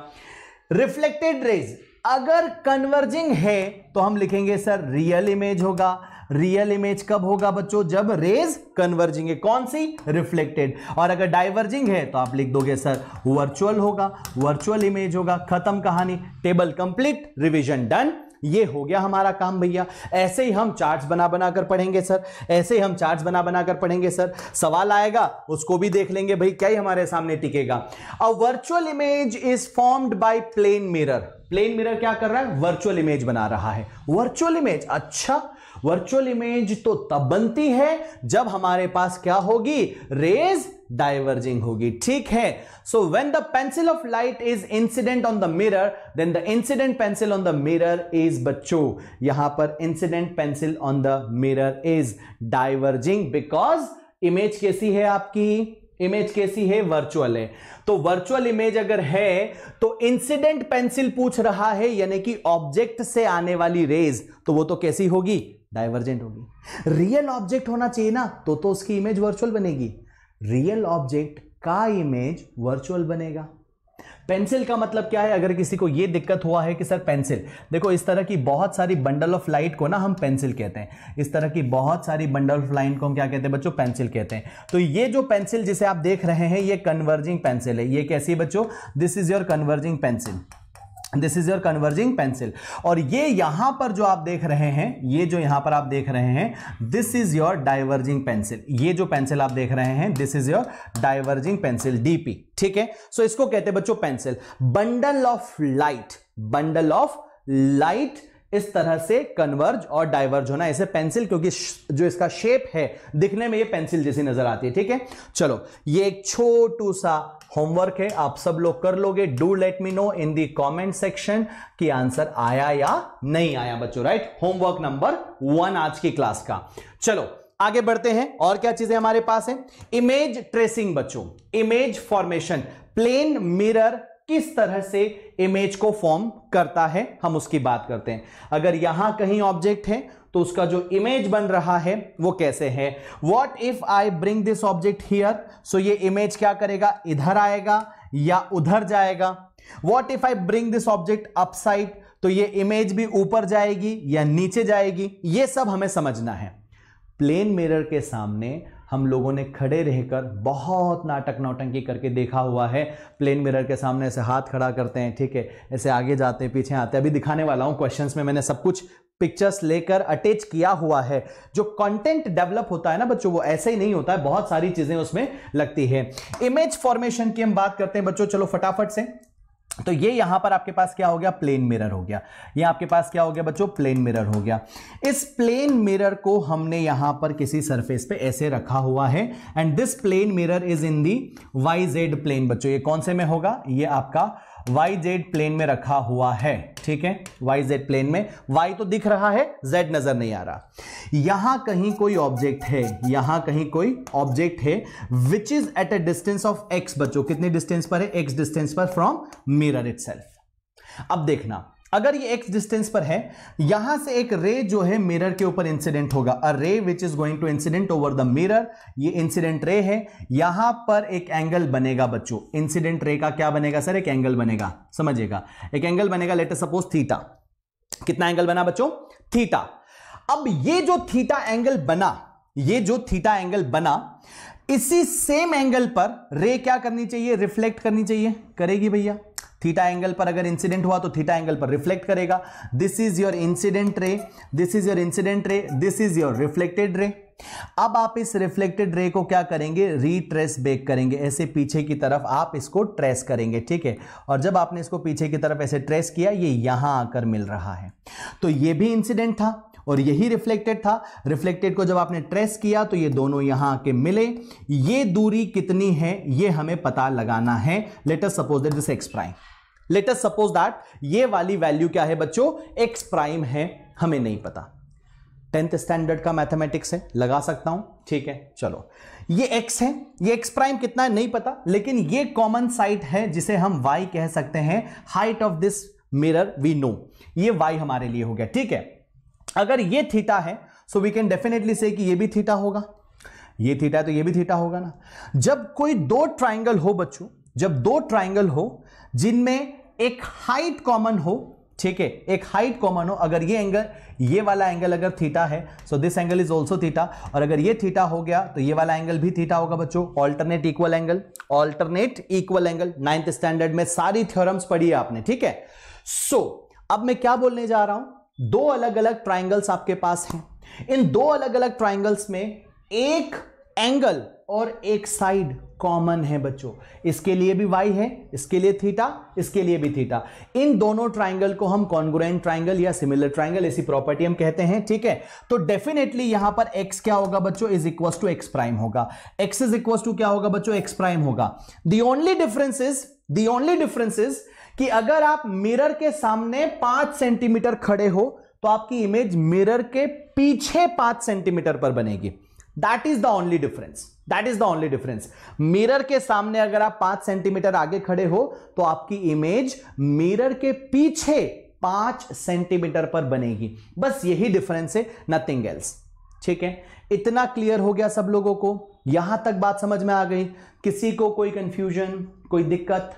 रिफ्लेक्टेड रेज अगर कन्वर्जिंग है तो हम लिखेंगे सर रियल इमेज होगा रियल इमेज कब होगा बच्चों जब रेज कन्वर्जिंग है कौन सी रिफ्लेक्टेड और अगर डाइवर्जिंग है तो आप लिख दोगे सर वर्चुअल होगा वर्चुअल इमेज होगा खत्म कहानी टेबल कंप्लीट रिविजन डन ये हो गया हमारा काम भैया ऐसे ही हम चार्ट्स बना बनाकर पढ़ेंगे सर ऐसे ही हम चार्ट्स बना बनाकर पढ़ेंगे सर सवाल आएगा उसको भी देख लेंगे भाई क्या ही हमारे सामने टिकेगा a virtual image is formed by plane mirror plane mirror क्या कर रहा है वर्चुअल इमेज बना रहा है वर्चुअल इमेज अच्छा वर्चुअल इमेज तो तब बनती है जब हमारे पास क्या होगी रेज डाइवर्जिंग होगी ठीक है so when the pencil of light is incident on the mirror then the incident pencil on the mirror is बच्चो यहां पर incident pencil on the mirror is diverging because image कैसी है आपकी इमेज कैसी है वर्चुअल है तो वर्चुअल इमेज अगर है तो इंसिडेंट पेंसिल पूछ रहा है यानी कि ऑब्जेक्ट से आने वाली रेज तो वो तो कैसी होगी डाइवर्जेंट होगी रियल ऑब्जेक्ट होना चाहिए ना तो तो उसकी इमेज वर्चुअल बनेगी रियल ऑब्जेक्ट का इमेज वर्चुअल बनेगा पेंसिल का मतलब क्या है अगर किसी को यह दिक्कत हुआ है कि सर पेंसिल देखो इस तरह की बहुत सारी बंडल ऑफ लाइट को ना हम पेंसिल कहते हैं इस तरह की बहुत सारी बंडल ऑफ लाइट को हम क्या कहते हैं बच्चों पेंसिल कहते हैं तो ये जो पेंसिल जिसे आप देख रहे हैं ये कन्वर्जिंग पेंसिल है ये कैसी है बच्चों this is your converging pencil this is your converging pencil और ये यहां पर जो आप देख रहे हैं ये जो यहां पर आप देख रहे हैं this is your diverging pencil ये जो पेंसिल आप देख रहे हैं this is your diverging pencil DP ठीक है सो इसको कहते हैं बच्चों pencil bundle of light bundle of light इस तरह से कन्वर्ज और डाइवर्ज होना ऐसे पेंसिल क्योंकि जो इसका शेप है दिखने में ये पेंसिल जैसी नजर आती है ठीक है चलो ये एक छोटू सा होमवर्क है आप सब लोग कर लोगे do let me know in the comment section कि आंसर आया या नहीं आया बच्चों राइट होमवर्क नंबर वन आज की क्लास का चलो आगे बढ़ते हैं और क्या चीजें हमारे पास है इमेज ट्रेसिंग बच्चों इमेज फॉर्मेशन प्लेन मिरर किस तरह से इमेज को फॉर्म करता है हम उसकी बात करते हैं अगर यहां कहीं ऑब्जेक्ट है तो उसका जो इमेज बन रहा है वो कैसे है what if I bring this object here so ये इमेज क्या करेगा इधर आएगा या उधर जाएगा what if I bring this object upside तो ये इमेज भी ऊपर जाएगी या नीचे जाएगी ये सब हमें समझना है प्लेन मिरर के सामने हम लोगों ने खड़े रहकर बहुत नाटक नौटंकी करके देखा हुआ है प्लेन मिरर के सामने ऐसे हाथ खड़ा करते हैं ठीक है ऐसे आगे जाते हैं पीछे आते हैं अभी दिखाने वाला हूँ क्वेश्चन में मैंने सब कुछ पिक्चर्स लेकर अटैच किया हुआ है जो कंटेंट डेवलप होता है ना बच्चों वो ऐसे ही नहीं होता है बहुत सारी चीजें उसमें लगती है इमेज फॉर्मेशन की हम बात करते हैं बच्चों चलो फटाफट से तो ये यहां पर आपके पास क्या हो गया प्लेन मिरर हो गया ये आपके पास क्या हो गया बच्चों प्लेन मिरर हो गया इस प्लेन मिरर को हमने यहां पर किसी सरफेस पे ऐसे रखा हुआ है and this plane mirror is in the Y Z plane बच्चों ये कौन से में होगा ये आपका वाई जेड प्लेन में रखा हुआ है ठीक है वाई जेड प्लेन में वाई तो दिख रहा है जेड नजर नहीं आ रहा यहां कहीं कोई ऑब्जेक्ट है यहां कहीं कोई ऑब्जेक्ट है which is at a distance of X बच्चों कितने डिस्टेंस पर है एक्स डिस्टेंस पर फ्रॉम मिरर इट अब देखना अगर ये एक्स डिस्टेंस पर है यहां से एक रे जो है मिरर के ऊपर इंसिडेंट होगा a ray which is going to incident over the mirror ये इंसिडेंट रे है यहां पर एक एंगल बनेगा बच्चों इंसिडेंट रे का क्या बनेगा सर एक एंगल बनेगा समझिएगा एक एंगल बनेगा लेटर सपोज थीटा कितना एंगल बना बच्चों थीटा अब ये जो थीटा एंगल बना ये जो थीटा एंगल बना इसी सेम एंगल पर रे क्या करनी चाहिए रिफ्लेक्ट करनी चाहिए करेगी भैया थीटा एंगल पर अगर इंसिडेंट हुआ तो थीटा एंगल पर रिफ्लेक्ट करेगा this is your incident ray this is your incident ray this is your reflected ray अब आप इस रिफ्लेक्टेड रे को क्या करेंगे रीट्रेस बैक करेंगे ऐसे पीछे की तरफ आप इसको ट्रेस करेंगे ठीक है और जब आपने इसको पीछे की तरफ ऐसे ट्रेस किया ये यहां आकर मिल रहा है तो ये भी इंसिडेंट था और यही रिफ्लेक्टेड था रिफ्लेक्टेड को जब आपने ट्रेस किया तो ये दोनों यहां आके मिले ये दूरी कितनी है ये हमें पता लगाना है let us suppose this X prime let us suppose that ये वाली वैल्यू क्या है बच्चों एक्स प्राइम है हमें नहीं पता टेंथ स्टैंडर्ड का मैथमेटिक्स है लगा सकता हूं ठीक है चलो ये एक्स है ये एक्स प्राइम कितना है नहीं पता लेकिन ये कॉमन साइट है जिसे हम वाई कह सकते हैं height of this mirror we know ये वाई हमारे लिए हो गया ठीक है अगर ये थीटा है सो वी कैन डेफिनेटली से कि ये भी थीटा होगा ये थीटा है तो ये भी थीटा होगा ना जब कोई दो ट्राइंगल हो बच्चों जब दो ट्राइंगल हो जिनमें एक हाइट कॉमन हो ठीक है एक हाइट कॉमन हो अगर ये एंगल ये वाला एंगल अगर थीटा है so this angle is also theta और अगर ये थीटा हो गया तो ये वाला एंगल भी थीटा होगा बच्चों alternate equal angle alternate equal angle ninth standard में सारी थ्योरम्स पढ़ी है आपने ठीक है सो so, अब मैं क्या बोलने जा रहा हूं दो अलग अलग ट्राइंगल्स आपके पास हैं इन दो अलग अलग ट्राइंगल्स में एक एंगल और एक साइड कॉमन है बच्चों इसके लिए भी वाई है इसके लिए थीटा इसके लिए भी थीटा इन दोनों ट्राइंगल को हम कॉन्ग्रुएंट ट्राइंगल या सिमिलर ट्राइंगल ऐसी प्रॉपर्टी हम कहते हैं ठीक है तो डेफिनेटली यहां पर एक्स क्या होगा बच्चों is equal to X prime होगा एक्स इज इक्व टू क्या होगा बच्चों एक्स प्राइम होगा the only difference is the only difference is कि अगर आप मिरर के सामने पांच सेंटीमीटर खड़े हो तो आपकी इमेज मिरर के पीछे पांच सेंटीमीटर पर बनेगी that is the only difference that is the only difference mirror के सामने अगर आप पांच सेंटीमीटर आगे खड़े हो तो आपकी इमेज मिरर के पीछे पांच सेंटीमीटर पर बनेगी बस यही डिफरेंस है नथिंग एल्स ठीक है इतना क्लियर हो गया सब लोगों को यहां तक बात समझ में आ गई किसी को कोई कंफ्यूजन कोई दिक्कत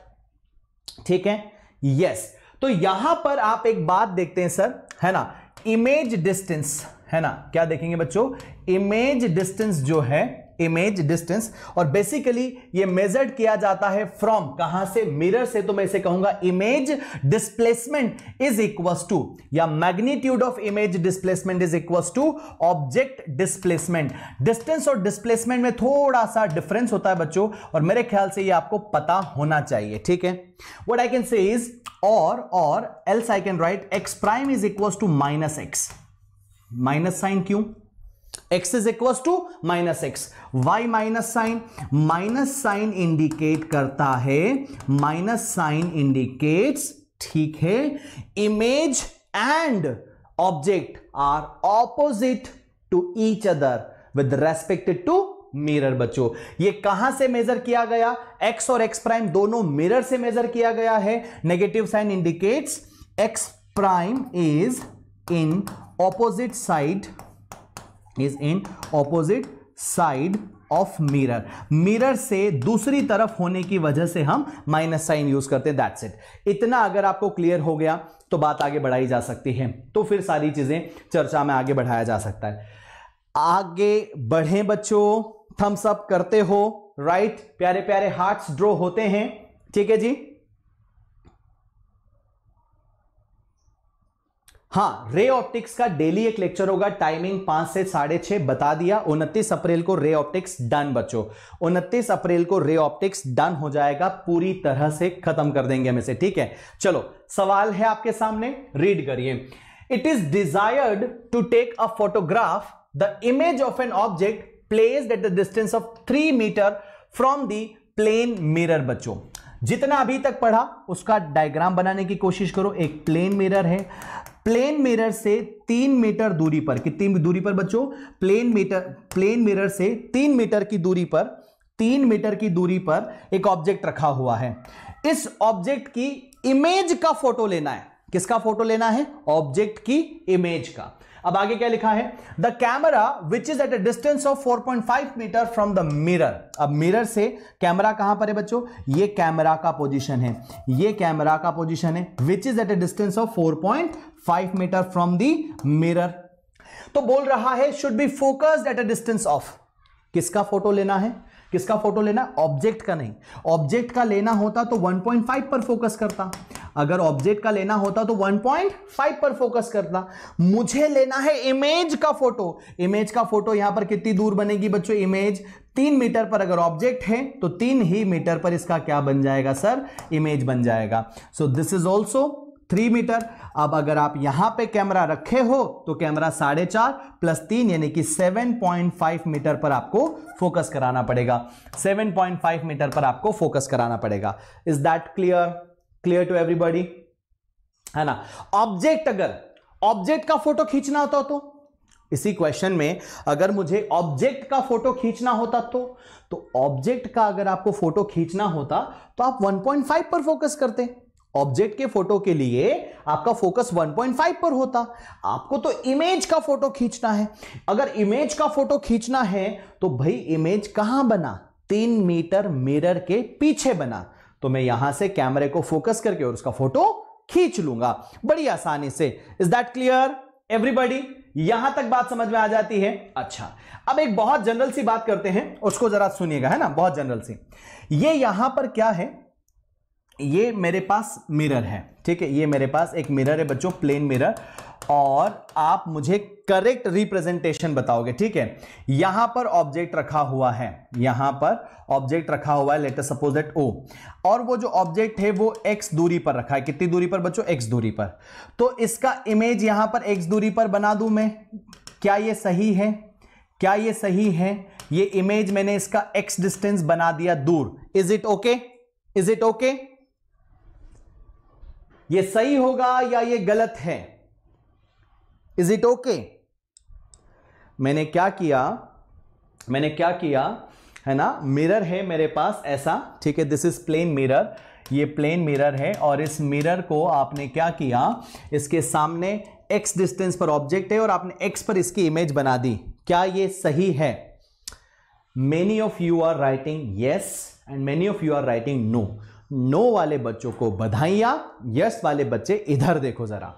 ठीक है यस yes. तो यहां पर आप एक बात देखते हैं सर है ना इमेज डिस्टेंस है ना क्या देखेंगे बच्चों इमेज डिस्टेंस जो है इमेज डिस्टेंस और बेसिकली ये मेजर्ड किया जाता है फ्रॉम कहां से मिरर से तो मैं इसे कहूंगा image displacement is equals to या magnitude of image displacement is equals to object displacement distance और डिस्प्लेसमेंट में थोड़ा सा डिफरेंस होता है बच्चों और मेरे ख्याल से ये आपको पता होना चाहिए ठीक है what I can say is और और else I can write X prime is equals to minus X minus sign क्यों x is equals to minus X Y minus sign minus sign indicate करता है माइनस साइन इंडिकेट्स ठीक है image and object are opposite to each other with respected to mirror बच्चों ये कहां से measure किया गया x और x प्राइम दोनों मिरर से मेजर किया गया है negative sign indicates x prime is in opposite side is in opposite side of mirror mirror से दूसरी तरफ होने की वजह से हम माइनस साइन यूज करते हैं दैट्स इट इतना अगर आपको क्लियर हो गया तो बात आगे बढ़ाई जा सकती है तो फिर सारी चीजें चर्चा में आगे बढ़ाया जा सकता है आगे बढ़े बच्चों थम्स अप करते हो राइट प्यारे प्यारे हार्ट्स ड्रॉ होते हैं ठीक है जी हाँ रे ऑप्टिक्स का डेली एक लेक्चर होगा टाइमिंग पांच से साढ़े छह बता दिया उनतीस अप्रैल को रे ऑप्टिक्स डन बच्चों उनतीस अप्रैल को रे ऑप्टिक्स डन हो जाएगा पूरी तरह से खत्म कर देंगे हम इसे ठीक है चलो सवाल है आपके सामने रीड करिए it is desired to take a photograph the image of an object placed at the distance of three metre from the plane mirror बच्चों जितना अभी तक पढ़ा उसका डायग्राम बनाने की कोशिश करो एक प्लेन मिरर है प्लेन मिरर से तीन मीटर दूरी पर कितनी दूरी पर बच्चों प्लेन मीटर प्लेन मिरर से तीन मीटर की दूरी पर तीन मीटर की दूरी पर एक ऑब्जेक्ट रखा हुआ है इस ऑब्जेक्ट की इमेज का फोटो लेना है किसका फोटो लेना है ऑब्जेक्ट की इमेज का अब आगे क्या लिखा है the camera which is at a distance of 4.5 metre from the mirror अब मिरर से कैमरा कहां पर है बच्चों ये कैमरा का पोजीशन है ये कैमरा का पोजीशन है which is at a distance of 4.5 metre from the mirror तो बोल रहा है should be focused at a distance of किसका फोटो लेना है किसका फोटो लेना ऑब्जेक्ट का नहीं ऑब्जेक्ट का लेना होता तो 1.5 पर फोकस करता अगर ऑब्जेक्ट का लेना होता तो 1.5 पर फोकस करता मुझे लेना है इमेज का फोटो इमेज का फोटो यहां पर कितनी दूर बनेगी बच्चों इमेज तीन मीटर पर अगर ऑब्जेक्ट है तो तीन ही मीटर पर इसका क्या बन जाएगा सर इमेज बन जाएगा so this is also three metre अब अगर आप यहां पे कैमरा रखे हो तो कैमरा साढ़े चार प्लस तीन यानी कि 7.5 मीटर पर आपको फोकस कराना पड़ेगा 7.5 मीटर पर आपको फोकस कराना पड़ेगा is that clear clear to everybody है ना ऑब्जेक्ट अगर ऑब्जेक्ट का फोटो खींचना होता तो इसी क्वेश्चन में अगर मुझे ऑब्जेक्ट का फोटो खींचना होता तो तो ऑब्जेक्ट का अगर आपको फोटो खींचना होता तो आप 1.5 पर फोकस करते ऑब्जेक्ट के फोटो के लिए आपका फोकस 1.5 पर होता आपको तो इमेज का फोटो खींचना है अगर इमेज का फोटो खींचना है तो भाई इमेज कहां बना तीन मीटर मिरर के पीछे बना तो मैं यहां से कैमरे को फोकस करके और उसका फोटो खींच लूंगा बड़ी आसानी से इज दैट क्लियर एवरीबडी यहां तक बात समझ में आ जाती है अच्छा अब एक बहुत जनरल सी बात करते हैं उसको जरा सुनिएगा है ना बहुत जनरल सी ये यहां पर क्या है ये मेरे पास मिरर है ठीक है ये मेरे पास एक मिरर है बच्चों प्लेन मिरर और आप मुझे करेक्ट रिप्रेजेंटेशन बताओगे ठीक है यहां पर ऑब्जेक्ट रखा हुआ है यहां पर ऑब्जेक्ट रखा हुआ है लेटर सपोज दैट ओ और वो जो ऑब्जेक्ट है वो एक्स दूरी पर रखा है कितनी दूरी पर बच्चों एक्स दूरी पर तो इसका इमेज यहां पर एक्स दूरी पर बना दू मैं क्या ये सही है क्या ये सही है ये इमेज मैंने इसका एक्स डिस्टेंस बना दिया दूर is it okay is it okay ये सही होगा या ये गलत है इज इट ओके मैंने क्या किया मैंने क्या किया है ना मिरर है मेरे पास ऐसा ठीक है दिस इज प्लेन मिरर ये प्लेन मिरर है और इस मिरर को आपने क्या किया इसके सामने एक्स डिस्टेंस पर ऑब्जेक्ट है और आपने एक्स पर इसकी इमेज बना दी क्या ये सही है many of you are writing yes and many of you are writing no no वाले बच्चों को बधाइया यस वाले बच्चे इधर देखो ज़रा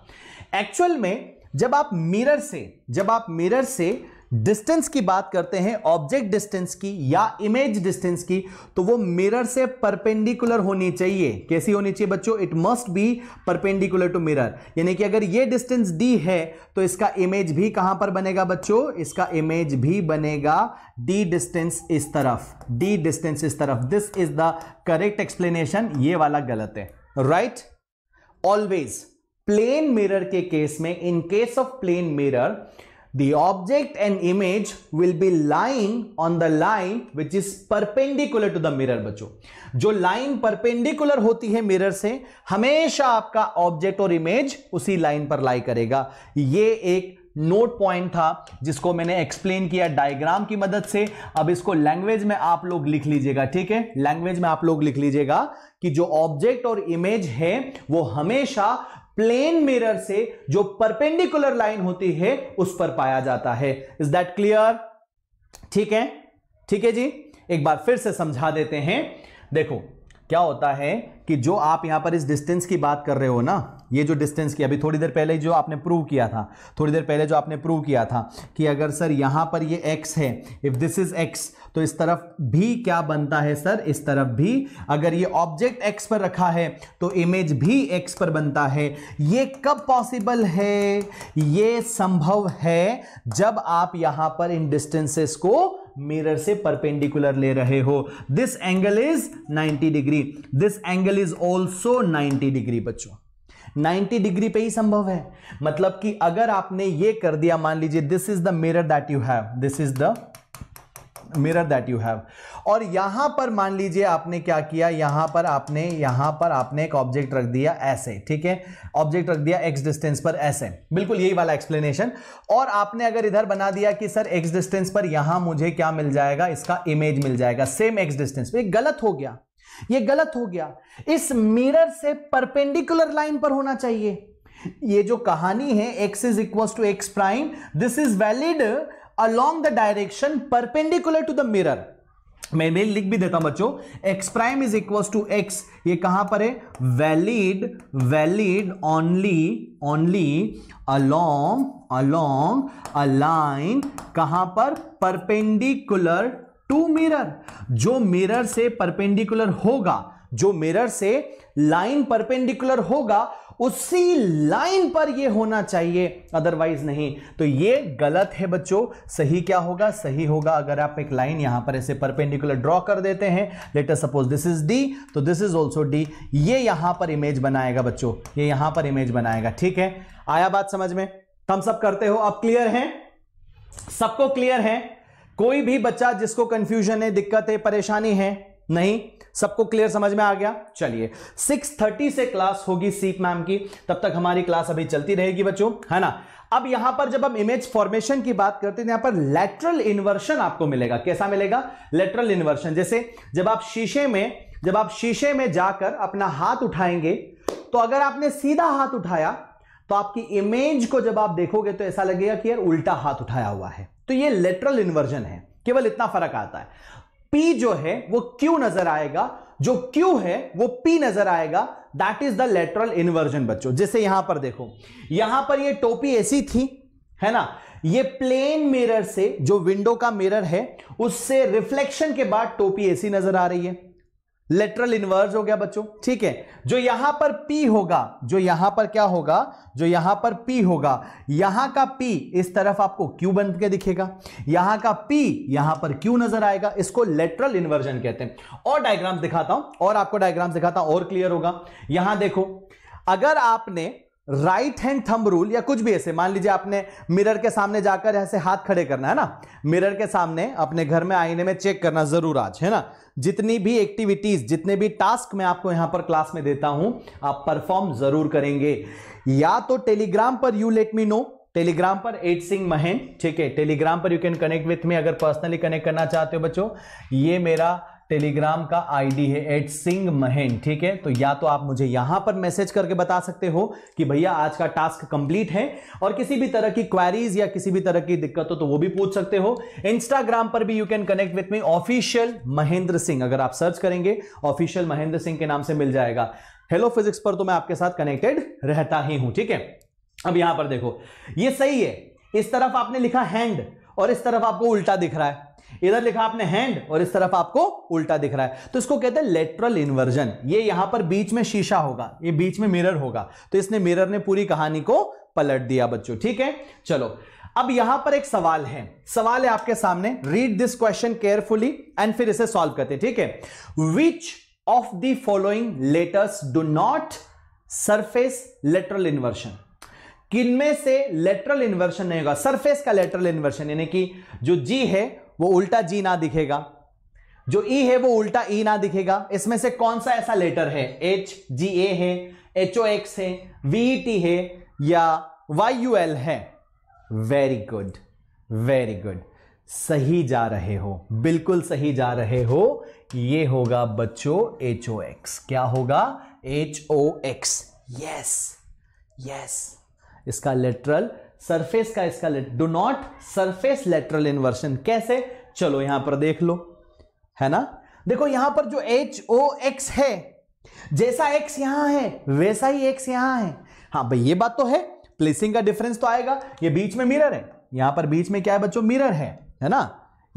एक्चुअल में जब आप मिरर से जब आप मिरर से डिस्टेंस की बात करते हैं ऑब्जेक्ट डिस्टेंस की या इमेज डिस्टेंस की तो वो मिरर से परपेंडिकुलर होनी चाहिए कैसी होनी चाहिए बच्चों it must be perpendicular to mirror यानी कि अगर ये डिस्टेंस डी है तो इसका इमेज भी कहां पर बनेगा बच्चों इसका इमेज भी बनेगा डी डिस्टेंस इस तरफ डी डिस्टेंस इस तरफ this is the correct explanation ये वाला गलत है राइट ऑलवेज प्लेन मिरर के केस में in case of plane mirror the object and image will be lying on the line which is perpendicular to the mirror बच्चों जो line perpendicular होती है mirror से हमेशा आपका object और image उसी line पर lie करेगा ये एक नोट पॉइंट था जिसको मैंने एक्सप्लेन किया डायग्राम की मदद से अब इसको लैंग्वेज में आप लोग लिख लीजिएगा ठीक है लैंग्वेज में आप लोग लिख लीजिएगा कि जो ऑब्जेक्ट और इमेज है वो हमेशा प्लेन मिरर से जो परपेंडिकुलर लाइन होती है उस पर पाया जाता है इज दैट क्लियर ठीक है ठीक है जी एक बार फिर से समझा देते हैं देखो क्या होता है कि जो आप यहां पर इस डिस्टेंस की बात कर रहे हो ना ये जो डिस्टेंस की अभी थोड़ी देर पहले जो आपने प्रूव किया था थोड़ी देर पहले जो आपने प्रूव किया था कि अगर सर यहां पर ये x है इफ दिस इज x तो इस तरफ भी क्या बनता है सर इस तरफ भी अगर ये ऑब्जेक्ट एक्स पर रखा है तो इमेज भी एक्स पर बनता है ये कब पॉसिबल है ये संभव है जब आप यहां पर इन डिस्टेंसेस को मिरर से परपेंडिकुलर ले रहे हो this angle is 90 degree this angle is also 90 degree बच्चों 90 डिग्री पे ही संभव है मतलब कि अगर आपने ये कर दिया मान लीजिए this is the mirror that you have this is the mirror that you have और यहां पर मान लीजिए आपने क्या किया यहां पर आपने यहां पर आपने एक ऑब्जेक्ट रख दिया ऐसे ठीक है ऑब्जेक्ट रख दिया एक्स डिस्टेंस पर ऐसे बिल्कुल यही वाला एक्सप्लेनेशन और आपने अगर इधर बना दिया कि सर एक्स डिस्टेंस पर यहां मुझे क्या मिल जाएगा इसका इमेज मिल जाएगा सेम एक्स डिस्टेंस पर गलत हो गया ये गलत हो गया इस मिरर से परपेंडिकुलर लाइन पर होना चाहिए ये जो कहानी है x is equal to X prime this is valid along the direction perpendicular to the mirror मैं मेल लिख भी देता हूं बच्चों x prime is equal to x ये कहां पर है valid valid only only along along a line कहां पर परपेंडिकुलर टू मिरर जो मिरर से परपेंडिकुलर होगा जो मिरर से लाइन परपेंडिकुलर होगा उसी लाइन पर ये होना चाहिए अदरवाइज नहीं तो ये गलत है बच्चों सही क्या होगा सही होगा अगर आप एक लाइन यहां पर ऐसे परपेंडिकुलर ड्रॉ कर देते हैं letter suppose this is D तो दिस इज ऑल्सो डी ये यहां पर इमेज बनाएगा बच्चों ये यहां पर इमेज बनाएगा ठीक है आया बात समझ में हम सब करते हो आप क्लियर हैं सबको क्लियर है कोई भी बच्चा जिसको कंफ्यूजन है दिक्कत है परेशानी है नहीं सबको क्लियर समझ में आ गया चलिए 6:30 से क्लास होगी सीप मैम की तब तक हमारी क्लास अभी चलती रहेगी बच्चों है ना अब यहां पर जब हम इमेज फॉर्मेशन की बात करते हैं यहां पर लेटरल इन्वर्शन आपको मिलेगा कैसा मिलेगा लेटरल इन्वर्शन जैसे जब आप शीशे में जब आप शीशे में जाकर अपना हाथ उठाएंगे तो अगर आपने सीधा हाथ उठाया तो आपकी इमेज को जब आप देखोगे तो ऐसा लगेगा कि यार उल्टा हाथ उठाया हुआ है तो ये लेटरल इन्वर्जन है केवल इतना फर्क आता है P जो है वो Q नजर आएगा जो Q है वो P नजर आएगा that is the lateral inversion बच्चों जैसे यहां पर देखो यहां पर ये टोपी ऐसी थी है ना ये प्लेन मिरर से जो विंडो का मिरर है उससे रिफ्लेक्शन के बाद टोपी ऐसी नजर आ रही है लेटरल इनवर्स हो गया बच्चों ठीक है जो यहां पर P होगा जो यहां पर क्या होगा जो यहां पर P होगा यहां का P इस तरफ आपको Q बन के दिखेगा यहां का P यहां पर Q नजर आएगा इसको लेटरल इन्वर्जन कहते हैं और डायग्राम दिखाता हूं और आपको डायग्राम दिखाता हूं और क्लियर होगा यहां देखो अगर आपने राइट हैंड थंब रूल या कुछ भी ऐसे मान लीजिए आपने मिरर के सामने जाकर ऐसे हाथ खड़े करना है ना मिरर के सामने अपने घर में आईने में चेक करना जरूर आज है ना जितनी भी एक्टिविटीज जितने भी टास्क मैं आपको यहां पर क्लास में देता हूं आप परफॉर्म जरूर करेंगे या तो टेलीग्राम पर you let me know Telegram पर एट सिंह महन ठीक है टेलीग्राम पर you can connect with me अगर पर्सनली कनेक्ट करना चाहते हो बच्चों ये मेरा टेलीग्राम का आईडी है एट सिंह महेन ठीक है तो या तो आप मुझे यहां पर मैसेज करके बता सकते हो कि भैया आज का टास्क कंप्लीट है और किसी भी तरह की क्वेरीज या किसी भी तरह की दिक्कत हो तो वो भी पूछ सकते हो इंस्टाग्राम पर भी you can connect with me official Mahendra Singh अगर आप सर्च करेंगे ऑफिशियल महेंद्र सिंह के नाम से मिल जाएगा हेलो फिजिक्स पर तो मैं आपके साथ कनेक्टेड रहता ही हूं ठीक है अब यहां पर देखो ये सही है इस तरफ आपने लिखा हैंड और इस तरफ आपको उल्टा दिख रहा है इधर लिखा आपने हैंड और इस तरफ आपको उल्टा दिख रहा है तो इसको कहते हैं लेटरल इन्वर्जन ये यहां पर बीच में शीशा होगा ये बीच में मिरर होगा तो इसने मिरर ने पूरी कहानी को पलट दिया बच्चों ठीक है चलो अब यहां पर एक सवाल है सवाल है आपके सामने read this question carefully and फिर इसे सॉल्व करते हैं ठीक है which of the following letters do not surface lateral inversion किनमें से लेटरल इन्वर्शन नहीं होगा सरफेस का लेटरल इन्वर्शन यानी कि जो जी है वो उल्टा जी ना दिखेगा जो ई e है वो उल्टा ई e ना दिखेगा इसमें से कौन सा ऐसा लेटर है एच जी ए है एच ओ एक्स है वी टी e, है या वाई यू एल है वेरी गुड वेरी गुड सही जा रहे हो बिल्कुल सही जा रहे हो ये होगा बच्चों एच ओ एक्स क्या होगा H O X yes yes इसका लेटरल सरफेस का इसका do not surface lateral inversion कैसे चलो यहां पर देख लो है ना देखो यहां पर जो एच ओ एक्स है जैसा एक्स यहां है वैसा ही एक्स यहां है हाँ भाई ये बात तो है प्लेसिंग का डिफरेंस तो आएगा ये बीच में मिरर है यहां पर बीच में क्या है बच्चों मिरर है है ना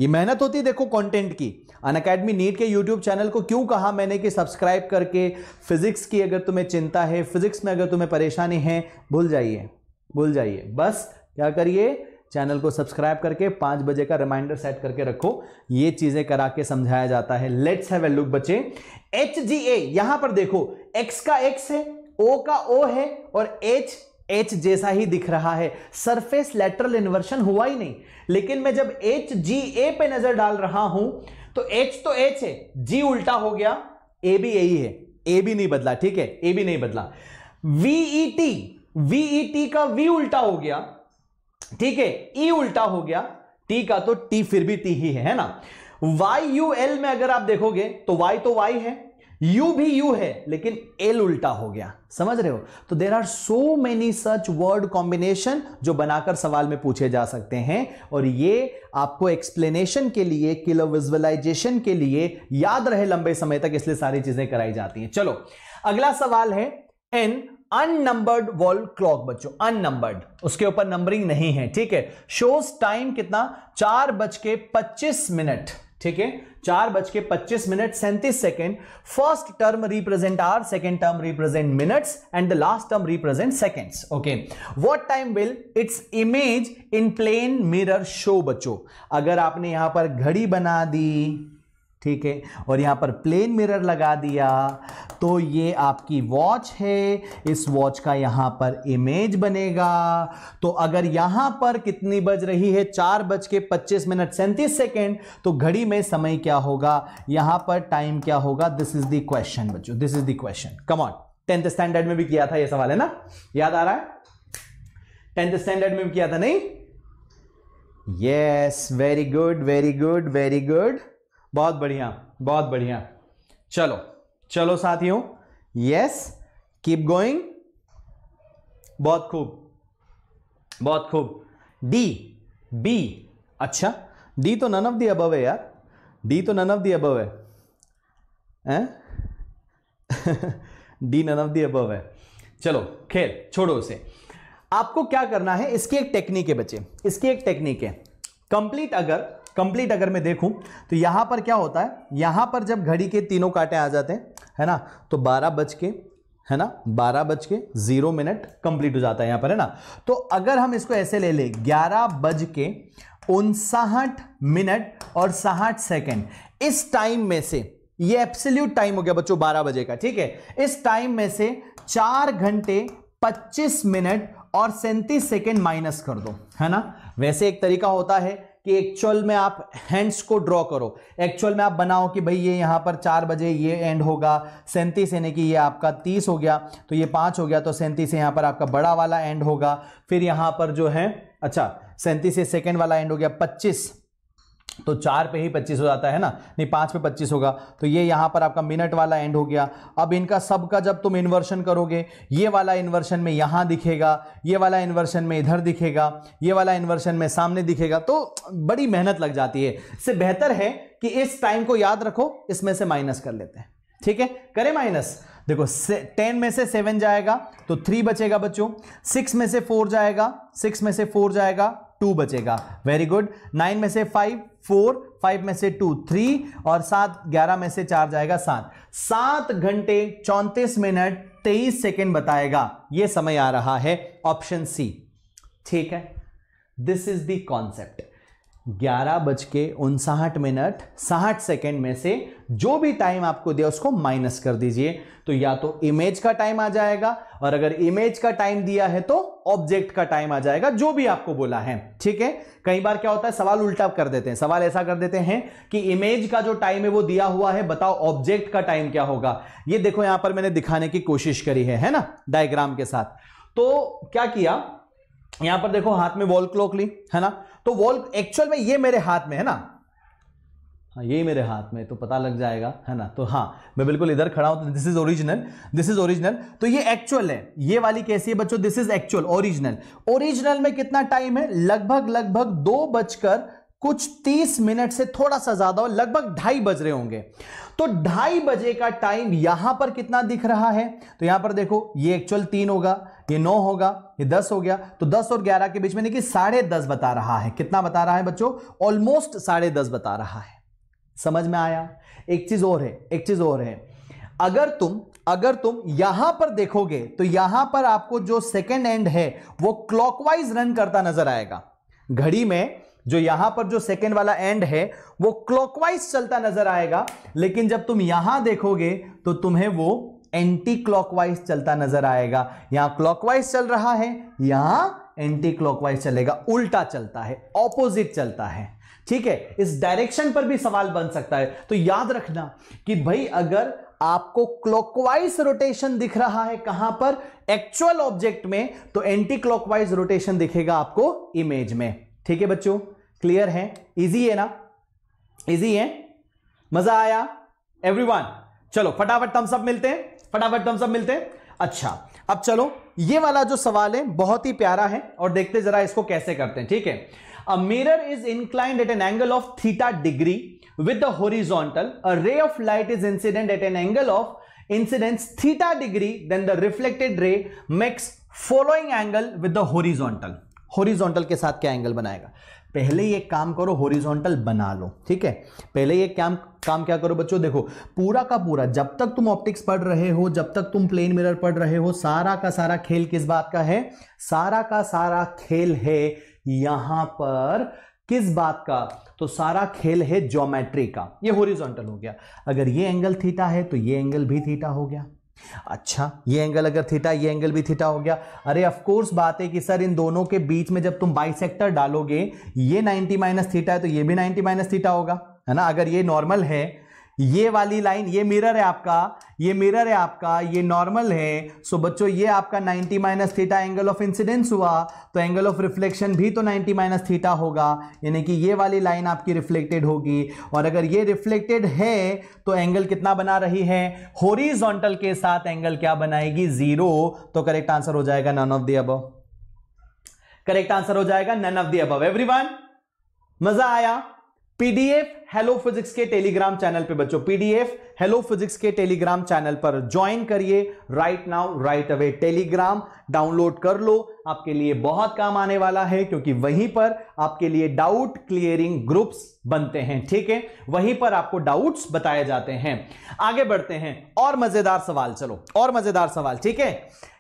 ये मेहनत होती है देखो कंटेंट की अन अकेडमी नीट के यूट्यूब चैनल को क्यों कहा मैंने कि सब्सक्राइब करके फिजिक्स की अगर तुम्हें चिंता है फिजिक्स में अगर तुम्हें परेशानी है भूल जाइए भूल जाइए बस क्या करिए चैनल को सब्सक्राइब करके पाँच बजे का रिमाइंडर सेट करके रखो ये चीज़ें करा के समझाया जाता है लेट्स हैव ए लुक बच्चे एच जी ए यहां पर देखो एक्स का एक्स है ओ का ओ है और एच एच जैसा ही दिख रहा है सरफेस लेटरल इन्वर्शन हुआ ही नहीं लेकिन मैं जब एच जी ए पे नजर डाल रहा हूं तो एच तो एच है जी उल्टा हो गया ए भी यही है ए भी नहीं बदला ठीक है ए भी नहीं बदला V E T e V E T e का वी उल्टा हो गया ठीक है ई e उल्टा हो गया टी का तो टी फिर भी टी ही है, है ना वाई यू एल में अगर आप देखोगे तो वाई तो वाई है यू भी यू है लेकिन एल उल्टा हो गया समझ रहे हो तो there are so many such word combination जो बनाकर सवाल में पूछे जा सकते हैं और ये आपको एक्सप्लेनेशन के लिए किलो विजुअलाइजेशन के लिए याद रहे लंबे समय तक इसलिए सारी चीजें कराई जाती हैं चलो अगला सवाल है एन अननंबर्ड वॉल क्लॉक बच्चों अननंबर्ड उसके ऊपर नंबरिंग नहीं है ठीक है शोज टाइम कितना चार बज के पच्चीस मिनट ठीक है चार बज के पच्चीस मिनट सैंतीस second first term represent hours second term represent minutes and the last term represent seconds okay what time will its image in plane mirror show बच्चों अगर आपने यहां पर घड़ी बना दी ठीक है और यहाँ पर प्लेन मिरर लगा दिया तो ये आपकी वॉच है इस वॉच का यहाँ पर इमेज बनेगा तो अगर यहाँ पर कितनी बज रही है चार बज के पच्चीस मिनट सैंतीस सेकेंड तो घड़ी में समय क्या होगा यहाँ पर टाइम क्या होगा दिस इज द क्वेश्चन बच्चों this is the question on tenth standard में भी किया था यह सवाल है ना याद आ रहा है टेंथ स्टैंडर्ड में भी किया था नहीं yes very good very good very good बहुत बढ़िया बहुत बढ़िया चलो चलो साथियों यस कीप गोइंग बहुत खूब बहुत खूब डी बी अच्छा डी तो नन ऑफ दी अबव है यार डी तो नन ऑफ दी अबव है हैं D none of the above है चलो खेल छोड़ो उसे आपको क्या करना है इसकी एक टेक्निक है बच्चे इसकी एक टेक्निक है कंप्लीट अगर कंप्लीट अगर मैं देखूं तो यहां पर क्या होता है यहां पर जब घड़ी के तीनों कांटे आ जाते हैं है ना तो बारह बज के है ना बारह बज के जीरो मिनट कंप्लीट हो जाता है यहां पर है ना तो अगर हम इसको ऐसे ले ले ग्यारह बज के उनसाहठ मिनट और साहठ सेकेंड इस टाइम में से ये एप्सल्यूट टाइम हो गया बच्चों बारह बजे का ठीक है इस टाइम में से चार घंटे पच्चीस मिनट और सैंतीस सेकेंड माइनस कर दो है ना वैसे एक तरीका होता है कि एक्चुअल में आप हैंड्स को ड्रॉ करो एक्चुअल में आप बनाओ कि भाई ये यहाँ पर चार बजे ये एंड होगा सैंतीस यानी कि ये आपका तीस हो गया तो ये पाँच हो गया तो सैंतीस यहाँ पर आपका बड़ा वाला एंड होगा फिर यहाँ पर जो है अच्छा सैंतीस ये सेकेंड वाला एंड हो गया पच्चीस तो चार पे ही पच्चीस हो जाता है ना नहीं पाँच पे पच्चीस होगा तो ये यहाँ पर आपका मिनट वाला एंड हो गया अब इनका सब का जब तुम इन्वर्शन करोगे ये वाला इन्वर्शन में यहाँ दिखेगा ये वाला इन्वर्शन में इधर दिखेगा ये वाला इन्वर्शन में सामने दिखेगा तो बड़ी मेहनत लग जाती है इससे बेहतर है कि इस टाइम को याद रखो इसमें से माइनस कर लेते हैं ठीक है करें माइनस देखो टेन में से सेवन जाएगा तो थ्री बचेगा बच्चों सिक्स में से फोर जाएगा सिक्स में से फोर जाएगा टू बचेगा वेरी गुड नाइन में से फाइव फोर फाइव में से टू थ्री और सात ग्यारह में से चार जाएगा सात सात घंटे चौंतीस मिनट तेईस सेकेंड बताएगा यह समय आ रहा है ऑप्शन सी ठीक है दिस इज द कॉन्सेप्ट ग्यारह बज के उनसाहठ मिनट साठ सेकेंड में से जो भी टाइम आपको दिया उसको माइनस कर दीजिए तो या तो इमेज का टाइम आ जाएगा और अगर इमेज का टाइम दिया है तो ऑब्जेक्ट का टाइम आ जाएगा जो भी आपको बोला है ठीक है कई बार क्या होता है सवाल उल्टा कर देते हैं सवाल ऐसा कर देते हैं कि इमेज का जो टाइम है वो दिया हुआ है बताओ ऑब्जेक्ट का टाइम क्या होगा ये देखो यहां पर मैंने दिखाने की कोशिश करी है है ना डायग्राम के साथ तो क्या किया यहां पर देखो हाथ में वॉल क्लॉक ली है ना तो वॉल एक्चुअल में ये मेरे हाथ में है ना हाँ ये मेरे हाथ में तो पता लग जाएगा है ना तो हाँ मैं बिल्कुल इधर खड़ा हूं तो this is original this is original तो ये एक्चुअल है ये वाली कैसी है बच्चों this is actual original original में कितना टाइम है लगभग लगभग दो बजकर कुछ तीस मिनट से थोड़ा सा ज्यादा और लगभग ढाई बज रहे होंगे तो ढाई बजे का टाइम यहां पर कितना दिख रहा है तो यहां पर देखो ये एक्चुअल तीन होगा ये नौ होगा ये दस हो गया तो दस और ग्यारह के बीच में देखिए साढ़े दस बता रहा है कितना बता रहा है बच्चों ऑलमोस्ट साढ़े दस बता रहा है समझ में आया एक चीज और है एक चीज और है अगर तुम अगर तुम यहां पर देखोगे तो यहां पर आपको जो सेकेंड एंड है वो क्लॉकवाइज रन करता नजर आएगा घड़ी में जो यहां पर जो सेकेंड वाला एंड है वो क्लॉकवाइज चलता नजर आएगा लेकिन जब तुम यहां देखोगे तो तुम्हें वो एंटी क्लॉकवाइज चलता नजर आएगा यहां क्लॉकवाइज चल रहा है यहां एंटी क्लॉकवाइज चलेगा उल्टा चलता है ऑपोजिट चलता है ठीक है इस डायरेक्शन पर भी सवाल बन सकता है तो याद रखना कि भाई अगर आपको क्लॉकवाइज रोटेशन दिख रहा है कहां पर एक्चुअल ऑब्जेक्ट में तो एंटी क्लॉकवाइज रोटेशन दिखेगा आपको इमेज में ठीक है बच्चों क्लियर है इजी है ना इजी है मजा आया एवरीवन चलो फटाफट हम सब मिलते हैं फटाफट हम सब मिलते हैं अच्छा अब चलो ये वाला जो सवाल है बहुत ही प्यारा है और देखते जरा इसको कैसे करते हैं ठीक है a mirror is inclined at an angle of theta degree with the horizontal ray of light is incident at an angle of incident theta degree then the reflected ray makes following angle with the horizontal horizontal के साथ क्या angle बनाएगा पहले ये काम करो horizontal बना लो ठीक है पहले ये काम काम क्या करो बच्चों देखो पूरा का पूरा जब तक तुम ऑप्टिक्स पढ़ रहे हो जब तक तुम प्लेन मिरर पढ़ रहे हो सारा का सारा खेल किस बात का है सारा का सारा खेल है यहां पर किस बात का तो सारा खेल है ज्योमेट्री का ये होरिजोंटल हो गया अगर ये एंगल थीटा है तो ये एंगल भी थीटा हो गया अच्छा ये एंगल अगर थीटा ये एंगल भी थीटा हो गया अरे ऑफ कोर्स बात है कि सर इन दोनों के बीच में जब तुम बाइसेक्टर डालोगे ये 90 माइनस थीटा है तो ये भी 90 माइनस थीटा होगा है ना अगर ये नॉर्मल है ये वाली लाइन ये मिरर है आपका ये मिरर है आपका ये नॉर्मल है सो बच्चों ये आपका 90 minus theta angle of incidence हुआ तो एंगल ऑफ रिफ्लेक्शन भी तो 90 माइनस थीटा होगा यानी कि ये वाली लाइन आपकी रिफ्लेक्टेड होगी और अगर ये रिफ्लेक्टेड है तो एंगल कितना बना रही है होरिजोंटल के साथ एंगल क्या बनाएगी जीरो तो करेक्ट आंसर हो जाएगा नन ऑफ दी अब करेक्ट आंसर हो जाएगा नन ऑफ दी अब एवरी मजा आया पीडीएफ हेलो फिजिक्स के टेलीग्राम चैनल पे बच्चों पीडीएफ हेलो फिजिक्स के टेलीग्राम चैनल पर ज्वाइन करिए right now right away Telegram download कर लो आपके लिए बहुत काम आने वाला है क्योंकि वहीं पर आपके लिए डाउट क्लियरिंग ग्रुप्स बनते हैं ठीक है वहीं पर आपको डाउट्स बताए जाते हैं आगे बढ़ते हैं और मजेदार सवाल चलो और मजेदार सवाल ठीक है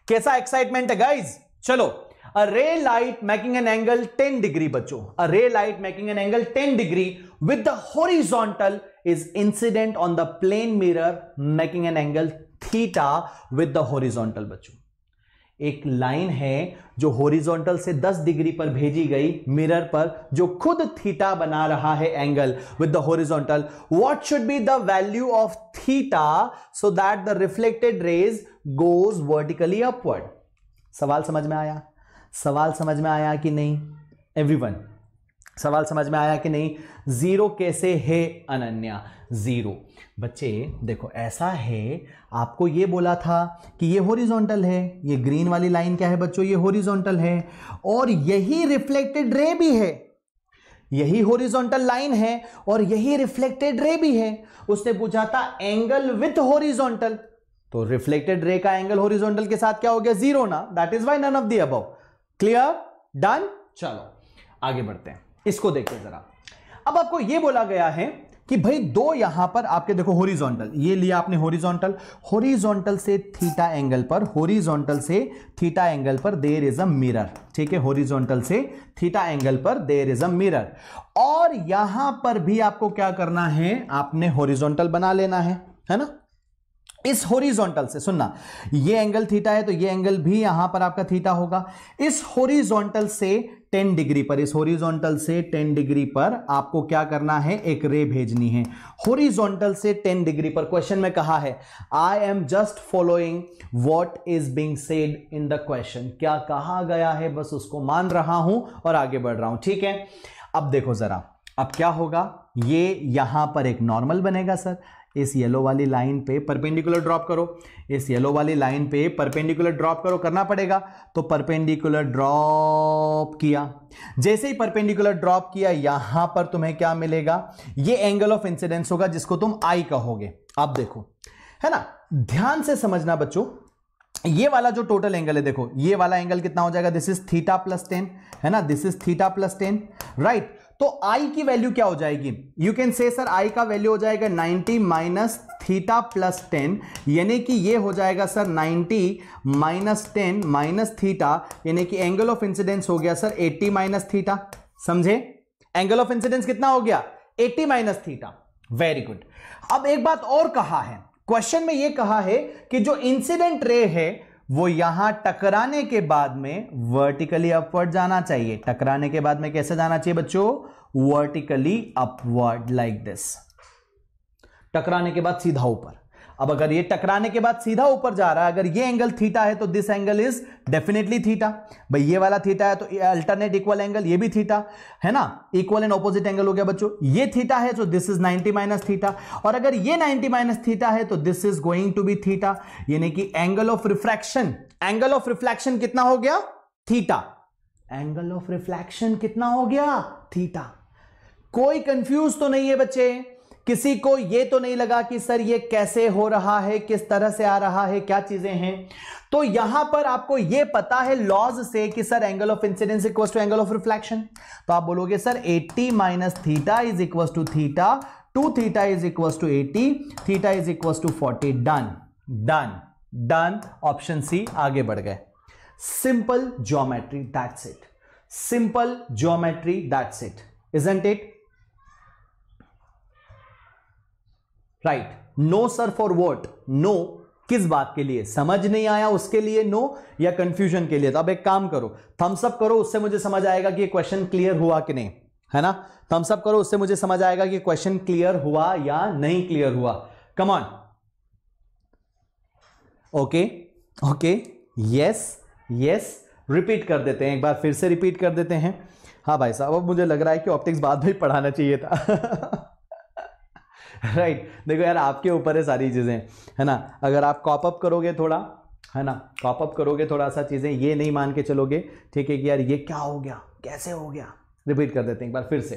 कैसा एक्साइटमेंट है गाइज चलो a ray light making an angle ten degree बच्चों a ray light making an angle ten degree with the horizontal is incident on the plane mirror making an angle theta with the horizontal बच्चों एक line है जो horizontal से 10 degree पर भेजी गई mirror पर जो खुद थीटा बना रहा है angle with the horizontal what should be the value of theta so that the reflected rays goes vertically upward सवाल समझ में आया सवाल समझ में आया कि नहीं एवरीवन सवाल समझ में आया कि नहीं ज़ीरो कैसे है अनन्या ज़ीरो बच्चे देखो ऐसा है आपको ये बोला था कि ये हॉरिजॉन्टल है ये ग्रीन वाली लाइन क्या है बच्चों ये हॉरिजॉन्टल है और यही रिफ्लेक्टेड रे भी है यही होरिजोंटल लाइन है और यही रिफ्लेक्टेड रे भी है उसने पूछा था एंगल विथ हॉरिजॉन्टल तो रिफ्लेक्टेड रे का एंगल होरिजोनटल के साथ क्या हो गया जीरो ना that is Y none of the above clear done चलो आगे बढ़ते हैं इसको देखते जरा अब आपको यह बोला गया है कि भाई दो यहां पर आपके देखो होरिजोनटल ये लिया आपने होरिजोनटल होरिजोनटल से थीटा एंगल पर होरिजोनटल से थीटा एंगल पर देर इज अ मिरर ठीक है होरिजोनटल से थीटा एंगल पर देर इज अ मिरर और यहां पर भी आपको क्या करना है आपने होरिजोनटल बना लेना है है ना इस होरिजोनटल से सुनना ये एंगल थीटा है तो ये एंगल भी यहां पर आपका थीटा होगा इस होरिजोनटल से 10 डिग्री पर इस होरिजोनटल से 10 डिग्री पर आपको क्या करना है एक रे भेजनी है होरिजोनटल से 10 डिग्री पर क्वेश्चन में कहा है I am just following what is being said in the question क्या कहा गया है बस उसको मान रहा हूं और आगे बढ़ रहा हूं ठीक है अब देखो जरा अब क्या होगा ये यहां पर एक नॉर्मल बनेगा सर इस येलो वाली लाइन पे परपेंडिकुलर ड्रॉप करो इस येलो वाली लाइन पे परपेंडिकुलर ड्रॉप करो करना पड़ेगा तो परपेंडिकुलर ड्रॉप किया जैसे ही परपेंडिकुलर ड्रॉप किया यहां पर तुम्हें क्या मिलेगा ये एंगल ऑफ इंसिडेंस होगा जिसको तुम आई कहोगे अब देखो है ना ध्यान से समझना बच्चों ये वाला जो टोटल एंगल है देखो ये वाला एंगल कितना हो जाएगा this is theta plus ten है ना this is theta plus ten right तो आई की वैल्यू क्या हो जाएगी you can say sir I का वैल्यू हो जाएगा 90 माइनस थीटा प्लस टेन यानी कि ये हो जाएगा sir 90 minus ten minus theta यानी कि एंगल ऑफ इंसिडेंस हो गया सर 80 माइनस थीटा समझे एंगल ऑफ इंसिडेंस कितना हो गया 80 माइनस थीटा वेरी गुड अब एक बात और कहा है क्वेश्चन में यह कहा है कि जो इंसिडेंट रे है वो यहां टकराने के बाद में वर्टिकली अपवर्ड जाना चाहिए टकराने के बाद में कैसे जाना चाहिए बच्चों वर्टिकली अपवर्ड लाइक दिस टकराने के बाद सीधा ऊपर अब अगर ये टकराने के बाद सीधा ऊपर जा रहा है अगर ये एंगल थीटा है तो this angle is definitely theta भाई ये वाला थीटा है तो अल्टरनेट इक्वल एंगल ये भी थीटा है ना इक्वल एंड ऑपोजिट एंगल हो गया बच्चों ये थीटा है तो दिस इज 90 माइनस थीटा और अगर ये 90 माइनस थीटा है तो this is going to be theta यानी कि angle of refraction angle of reflection कितना हो गया थीटा एंगल ऑफ रिफ्लैक्शन कितना हो गया थीटा कोई कंफ्यूज तो नहीं है बच्चे किसी को ये तो नहीं लगा कि सर ये कैसे हो रहा है किस तरह से आ रहा है क्या चीजें हैं तो यहां पर आपको ये पता है लॉज से कि sir angle of incidence equal to angle of reflection तो आप बोलोगे sir 80 minus theta is equal to theta two theta is equal to eighty theta is equal to forty done done done option C आगे बढ़ गए simple geometry that's it simple geometry that's it isn't it right no sir for what no किस बात के लिए समझ नहीं आया उसके लिए नो या कंफ्यूजन के लिए तो अब एक काम करो थम्सअप करो उससे मुझे समझ आएगा कि क्वेश्चन क्लियर हुआ कि नहीं है ना थम्सअप करो उससे मुझे समझ आएगा कि क्वेश्चन क्लियर हुआ या नहीं क्लियर हुआ come on okay okay yes yes repeat कर देते हैं एक बार फिर से रिपीट कर देते हैं हाँ भाई साहब अब मुझे लग रहा है कि ऑप्टिक्स बाद भी पढ़ाना चाहिए था [LAUGHS] राइट [LAUGHS] right. देखो यार आपके ऊपर है सारी चीज़ें है ना अगर आप कॉपअप करोगे थोड़ा है ना कॉपअप करोगे थोड़ा सा चीज़ें ये नहीं मान के चलोगे ठीक है कि यार ये क्या हो गया कैसे हो गया रिपीट कर देते हैं एक बार फिर से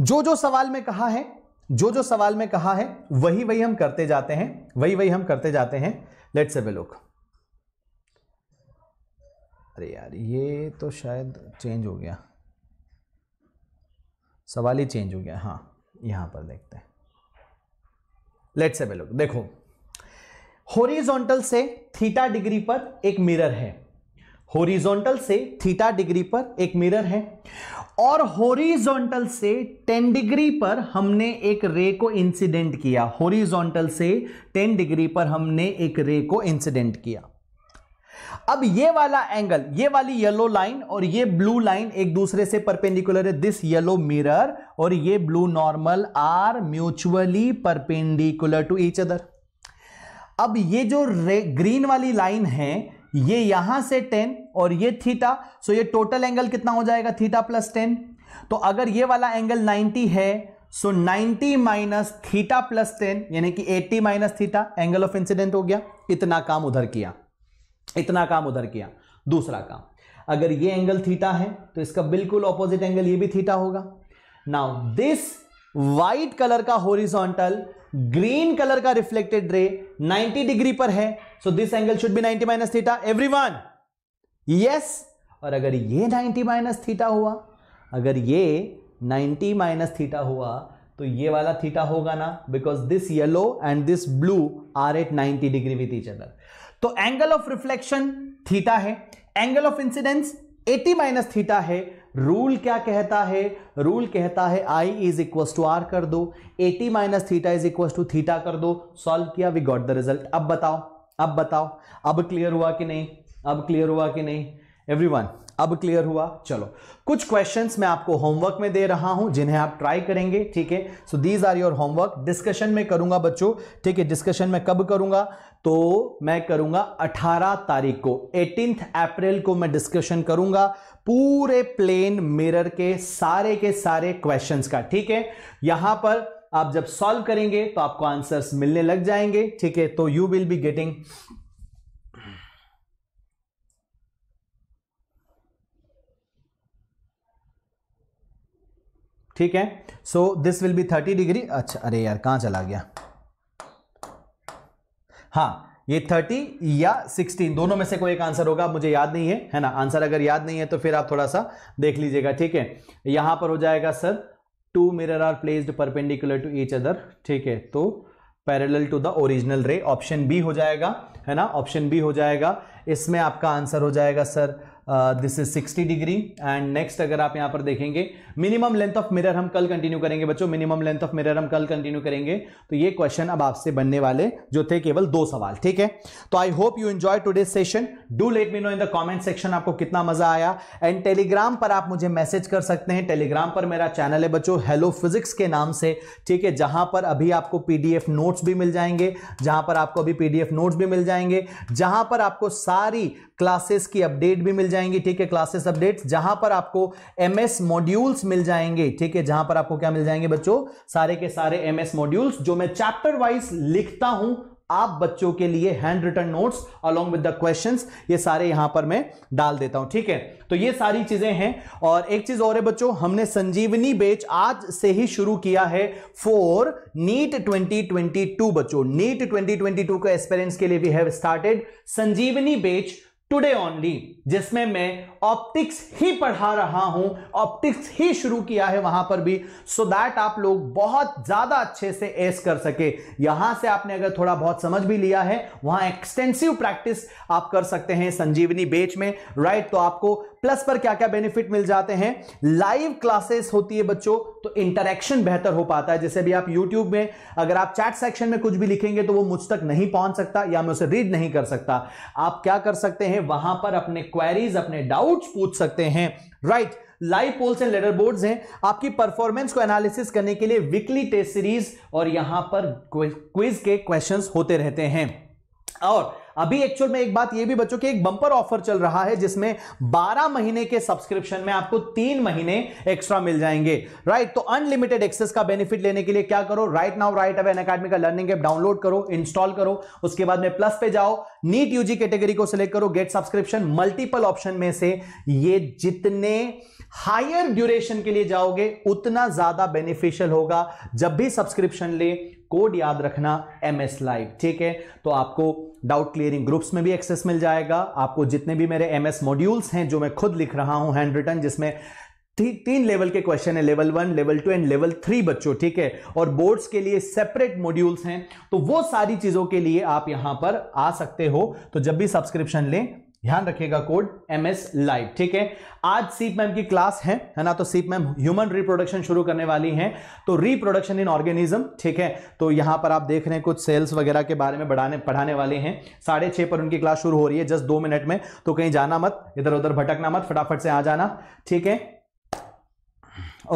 जो जो सवाल में कहा है जो जो सवाल में कहा है वही वही हम करते जाते हैं वही वही हम करते जाते हैं लेट्स ए लुक अरे यार ये तो शायद चेंज हो गया सवाल ही चेंज हो गया हाँ यहाँ पर देखते हैं लेट्स से बेलो देखो होरिजोंटल से थीटा डिग्री पर एक मिरर है होरिजोंटल से थीटा डिग्री पर एक मिरर है और होरिजोंटल से 10 डिग्री पर हमने एक रे को इंसिडेंट किया होरिजोंटल से 10 डिग्री पर हमने एक रे को इंसिडेंट किया अब ये वाला एंगल ये वाली येलो लाइन और ये ब्लू लाइन एक दूसरे से परपेंडिकुलर है दिस येलो मिरर और ये blue normal are mutually perpendicular to each other अब ये जो ग्रीन वाली लाइन है ये यहां से 10 और ये थीटा सो ये टोटल एंगल कितना हो जाएगा थीटा प्लस टेन तो अगर ये वाला एंगल 90 है so 90 minus theta plus ten यानी कि 80 minus theta angle of incident हो गया इतना काम उधर किया इतना काम उधर किया दूसरा काम अगर ये एंगल थीटा है तो इसका बिल्कुल ऑपोजिट एंगल ये भी थीटा होगा नाउ दिस व्हाइट कलर का होरिजोंटल ग्रीन कलर का रिफ्लेक्टेड रे 90 डिग्री पर है so this angle should be 90 minus theta everyone yes और अगर ये 90 माइनस थीटा हुआ अगर ये 90 माइनस थीटा हुआ तो ये वाला थीटा होगा ना because this yellow and this blue are at 90 degree with each other तो एंगल ऑफ रिफ्लेक्शन थीटा है angle of incidence 80 minus theta है रूल क्या कहता है रूल कहता है I is equal to R कर दो 80 minus theta is equal to theta कर दो सॉल्व किया वी गॉट द रिजल्ट अब बताओ अब बताओ अब क्लियर हुआ कि नहीं अब क्लियर हुआ कि नहीं एवरीवन अब क्लियर हुआ चलो कुछ क्वेश्चंस मैं आपको होमवर्क में दे रहा हूं जिन्हें आप ट्राई करेंगे ठीक है so these are your homework discussion में करूंगा बच्चों ठीक है डिस्कशन में कब करूंगा तो मैं करूंगा 18 तारीख को एटीनथ अप्रैल को मैं डिस्कशन करूंगा पूरे प्लेन मिरर के सारे के सारे क्वेश्चंस का ठीक है यहां पर आप जब सॉल्व करेंगे तो आपको आंसर्स मिलने लग जाएंगे ठीक है तो यू विल बी गेटिंग ठीक है so this will be thirty degree अच्छा अरे यार कहां चला गया हाँ ये थर्टी या सिक्सटीन दोनों में से कोई एक आंसर होगा मुझे याद नहीं है है ना आंसर अगर याद नहीं है तो फिर आप थोड़ा सा देख लीजिएगा ठीक है यहां पर हो जाएगा sir two mirror are placed perpendicular to each other ठीक है तो parallel to the original ray option B हो जाएगा है ना ऑप्शन बी हो जाएगा इसमें आपका आंसर हो जाएगा sir this is 60 degree and next अगर आप यहां पर देखेंगे मिनिमम लेंथ ऑफ मिरर हम कल कंटिन्यू करेंगे बच्चों मिनिमम लेंथ ऑफ मिरर हम कल कंटिन्यू करेंगे तो ये क्वेश्चन अब आपसे बनने वाले जो थे केवल दो सवाल ठीक है तो I hope you enjoy today session do let me know in the comment section आपको कितना मजा आया एंड टेलीग्राम पर आप मुझे मैसेज कर सकते हैं टेलीग्राम पर मेरा चैनल है बच्चों हेलो फिजिक्स के नाम से ठीक है जहां पर अभी आपको पीडीएफ नोट्स भी मिल जाएंगे जहां पर आपको अभी पीडीएफ नोट्स भी मिल जाएंगे जहां पर आपको सारी क्लासेस की अपडेट भी मिल जाएंगे जाएंगी ठीक है क्लासेस अपडेट्स जहां पर आपको एमएस मॉड्यूल्स मिल जाएंगे ठीक है जहां पर आपको क्या मिल जाएंगे बच्चों सारे के सारे एमएस मॉड्यूल्स जो मैं चैप्टर वाइज लिखता हूं आप बच्चों के लिए handwritten notes along with the questions ये सारे यहां पर मैं डाल देता हूं ठीक है तो ये सारी चीजें हैं और एक चीज और है बच्चों हमने संजीवनी बेच आज से ही शुरू किया है फॉर नीट 2022 बच्चों नीट 2022 का एक्सपीरियंस के लिए वी हैव स्टार्टेड संजीवनी बेच टुडे ओनली जिसमें मैं ऑप्टिक्स ही पढ़ा रहा हूं ऑप्टिक्स ही शुरू किया है वहां पर भी सो so दैट आप लोग बहुत ज्यादा अच्छे से एस कर सके यहां से आपने अगर थोड़ा बहुत समझ भी लिया है वहां एक्सटेंसिव प्रैक्टिस आप कर सकते हैं संजीवनी बेच में राइट तो आपको प्लस पर क्या क्या बेनिफिट मिल जाते हैं लाइव क्लासेस होती है बच्चों तो इंटरेक्शन बेहतर हो पाता है जैसे भी आप यूट्यूब में अगर आप चैट सेक्शन में कुछ भी लिखेंगे तो वो मुझ तक नहीं पहुंच सकता या मैं उसे रीड नहीं कर सकता आप क्या कर सकते हैं वहां पर अपने क्वेरीज अपने डाउट डाउट्स पूछ सकते हैं right right. Live polls and leaderboards हैं आपकी परफॉर्मेंस को एनालिसिस करने के लिए वीकली टेस्ट सीरीज और यहां पर क्विज के क्वेश्चंस होते रहते हैं और अभी एक्चुअल में एक बात यह भी बच्चों की एक बंपर ऑफर चल रहा है जिसमें 12 महीने के सब्सक्रिप्शन में आपको तीन महीने एक्स्ट्रा मिल जाएंगे राइट तो अनलिमिटेड एक्सेस का बेनिफिट लेने के लिए क्या करो right now right away academy का लर्निंग एप डाउनलोड करो इंस्टॉल करो उसके बाद में प्लस पे जाओ नीट यूजी कैटेगरी को सिलेक्ट करो गेट सब्सक्रिप्शन मल्टीपल ऑप्शन में से ये जितने हायर ड्यूरेशन के लिए जाओगे उतना ज्यादा बेनिफिशियल होगा जब भी सब्सक्रिप्शन ले कोड याद रखना एम एस लाइव ठीक है तो आपको डाउट क्लियरिंग ग्रुप्स में भी एक्सेस मिल जाएगा आपको जितने भी मेरे एम एस मॉड्यूल्स हैं जो मैं खुद लिख रहा हूं हैंड रिटर्न जिसमें ती, तीन लेवल के क्वेश्चन है level one level two and level three बच्चों ठीक है और बोर्ड्स के लिए सेपरेट मॉड्यूल्स हैं तो वो सारी चीजों के लिए आप यहां पर आ सकते हो तो जब भी सब्सक्रिप्शन लें ध्यान रखिएगा कोड एम एस लाइव ठीक है आज सीप मैम की क्लास है है ना तो सीप मैम ह्यूमन रिप्रोडक्शन शुरू करने वाली हैं तो रिप्रोडक्शन इन ऑर्गेनिज्म ठीक है तो यहां पर आप देख रहे हैं कुछ सेल्स वगैरह के बारे में बढ़ाने पढ़ाने वाले हैं साढ़े छह पर उनकी क्लास शुरू हो रही है जस्ट दो मिनट में तो कहीं जाना मत इधर उधर भटकना मत फटाफट से आ जाना ठीक है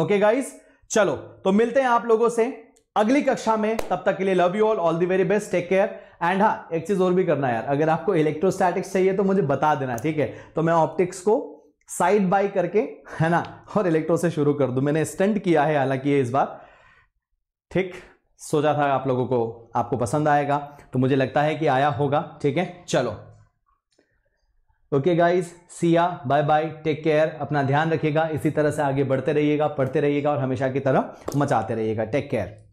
ओके गाइज चलो तो मिलते हैं आप लोगों से अगली कक्षा में तब तक के लिए love you all all the very best take care and हाँ एक चीज और भी करना यार अगर आपको इलेक्ट्रोस्टैटिक्स चाहिए तो मुझे बता देना ठीक है तो मैं ऑप्टिक्स को साइड बाई करके है ना और इलेक्ट्रो से शुरू कर दू मैंने स्टंट किया है हालांकि इस बार ठीक सोचा था आप लोगों को आपको पसंद आएगा तो मुझे लगता है कि आया होगा ठीक है चलो okay guys see ya bye bye take care अपना ध्यान रखिएगा इसी तरह से आगे बढ़ते रहिएगा पढ़ते रहिएगा और हमेशा की तरह मचाते रहिएगा टेक केयर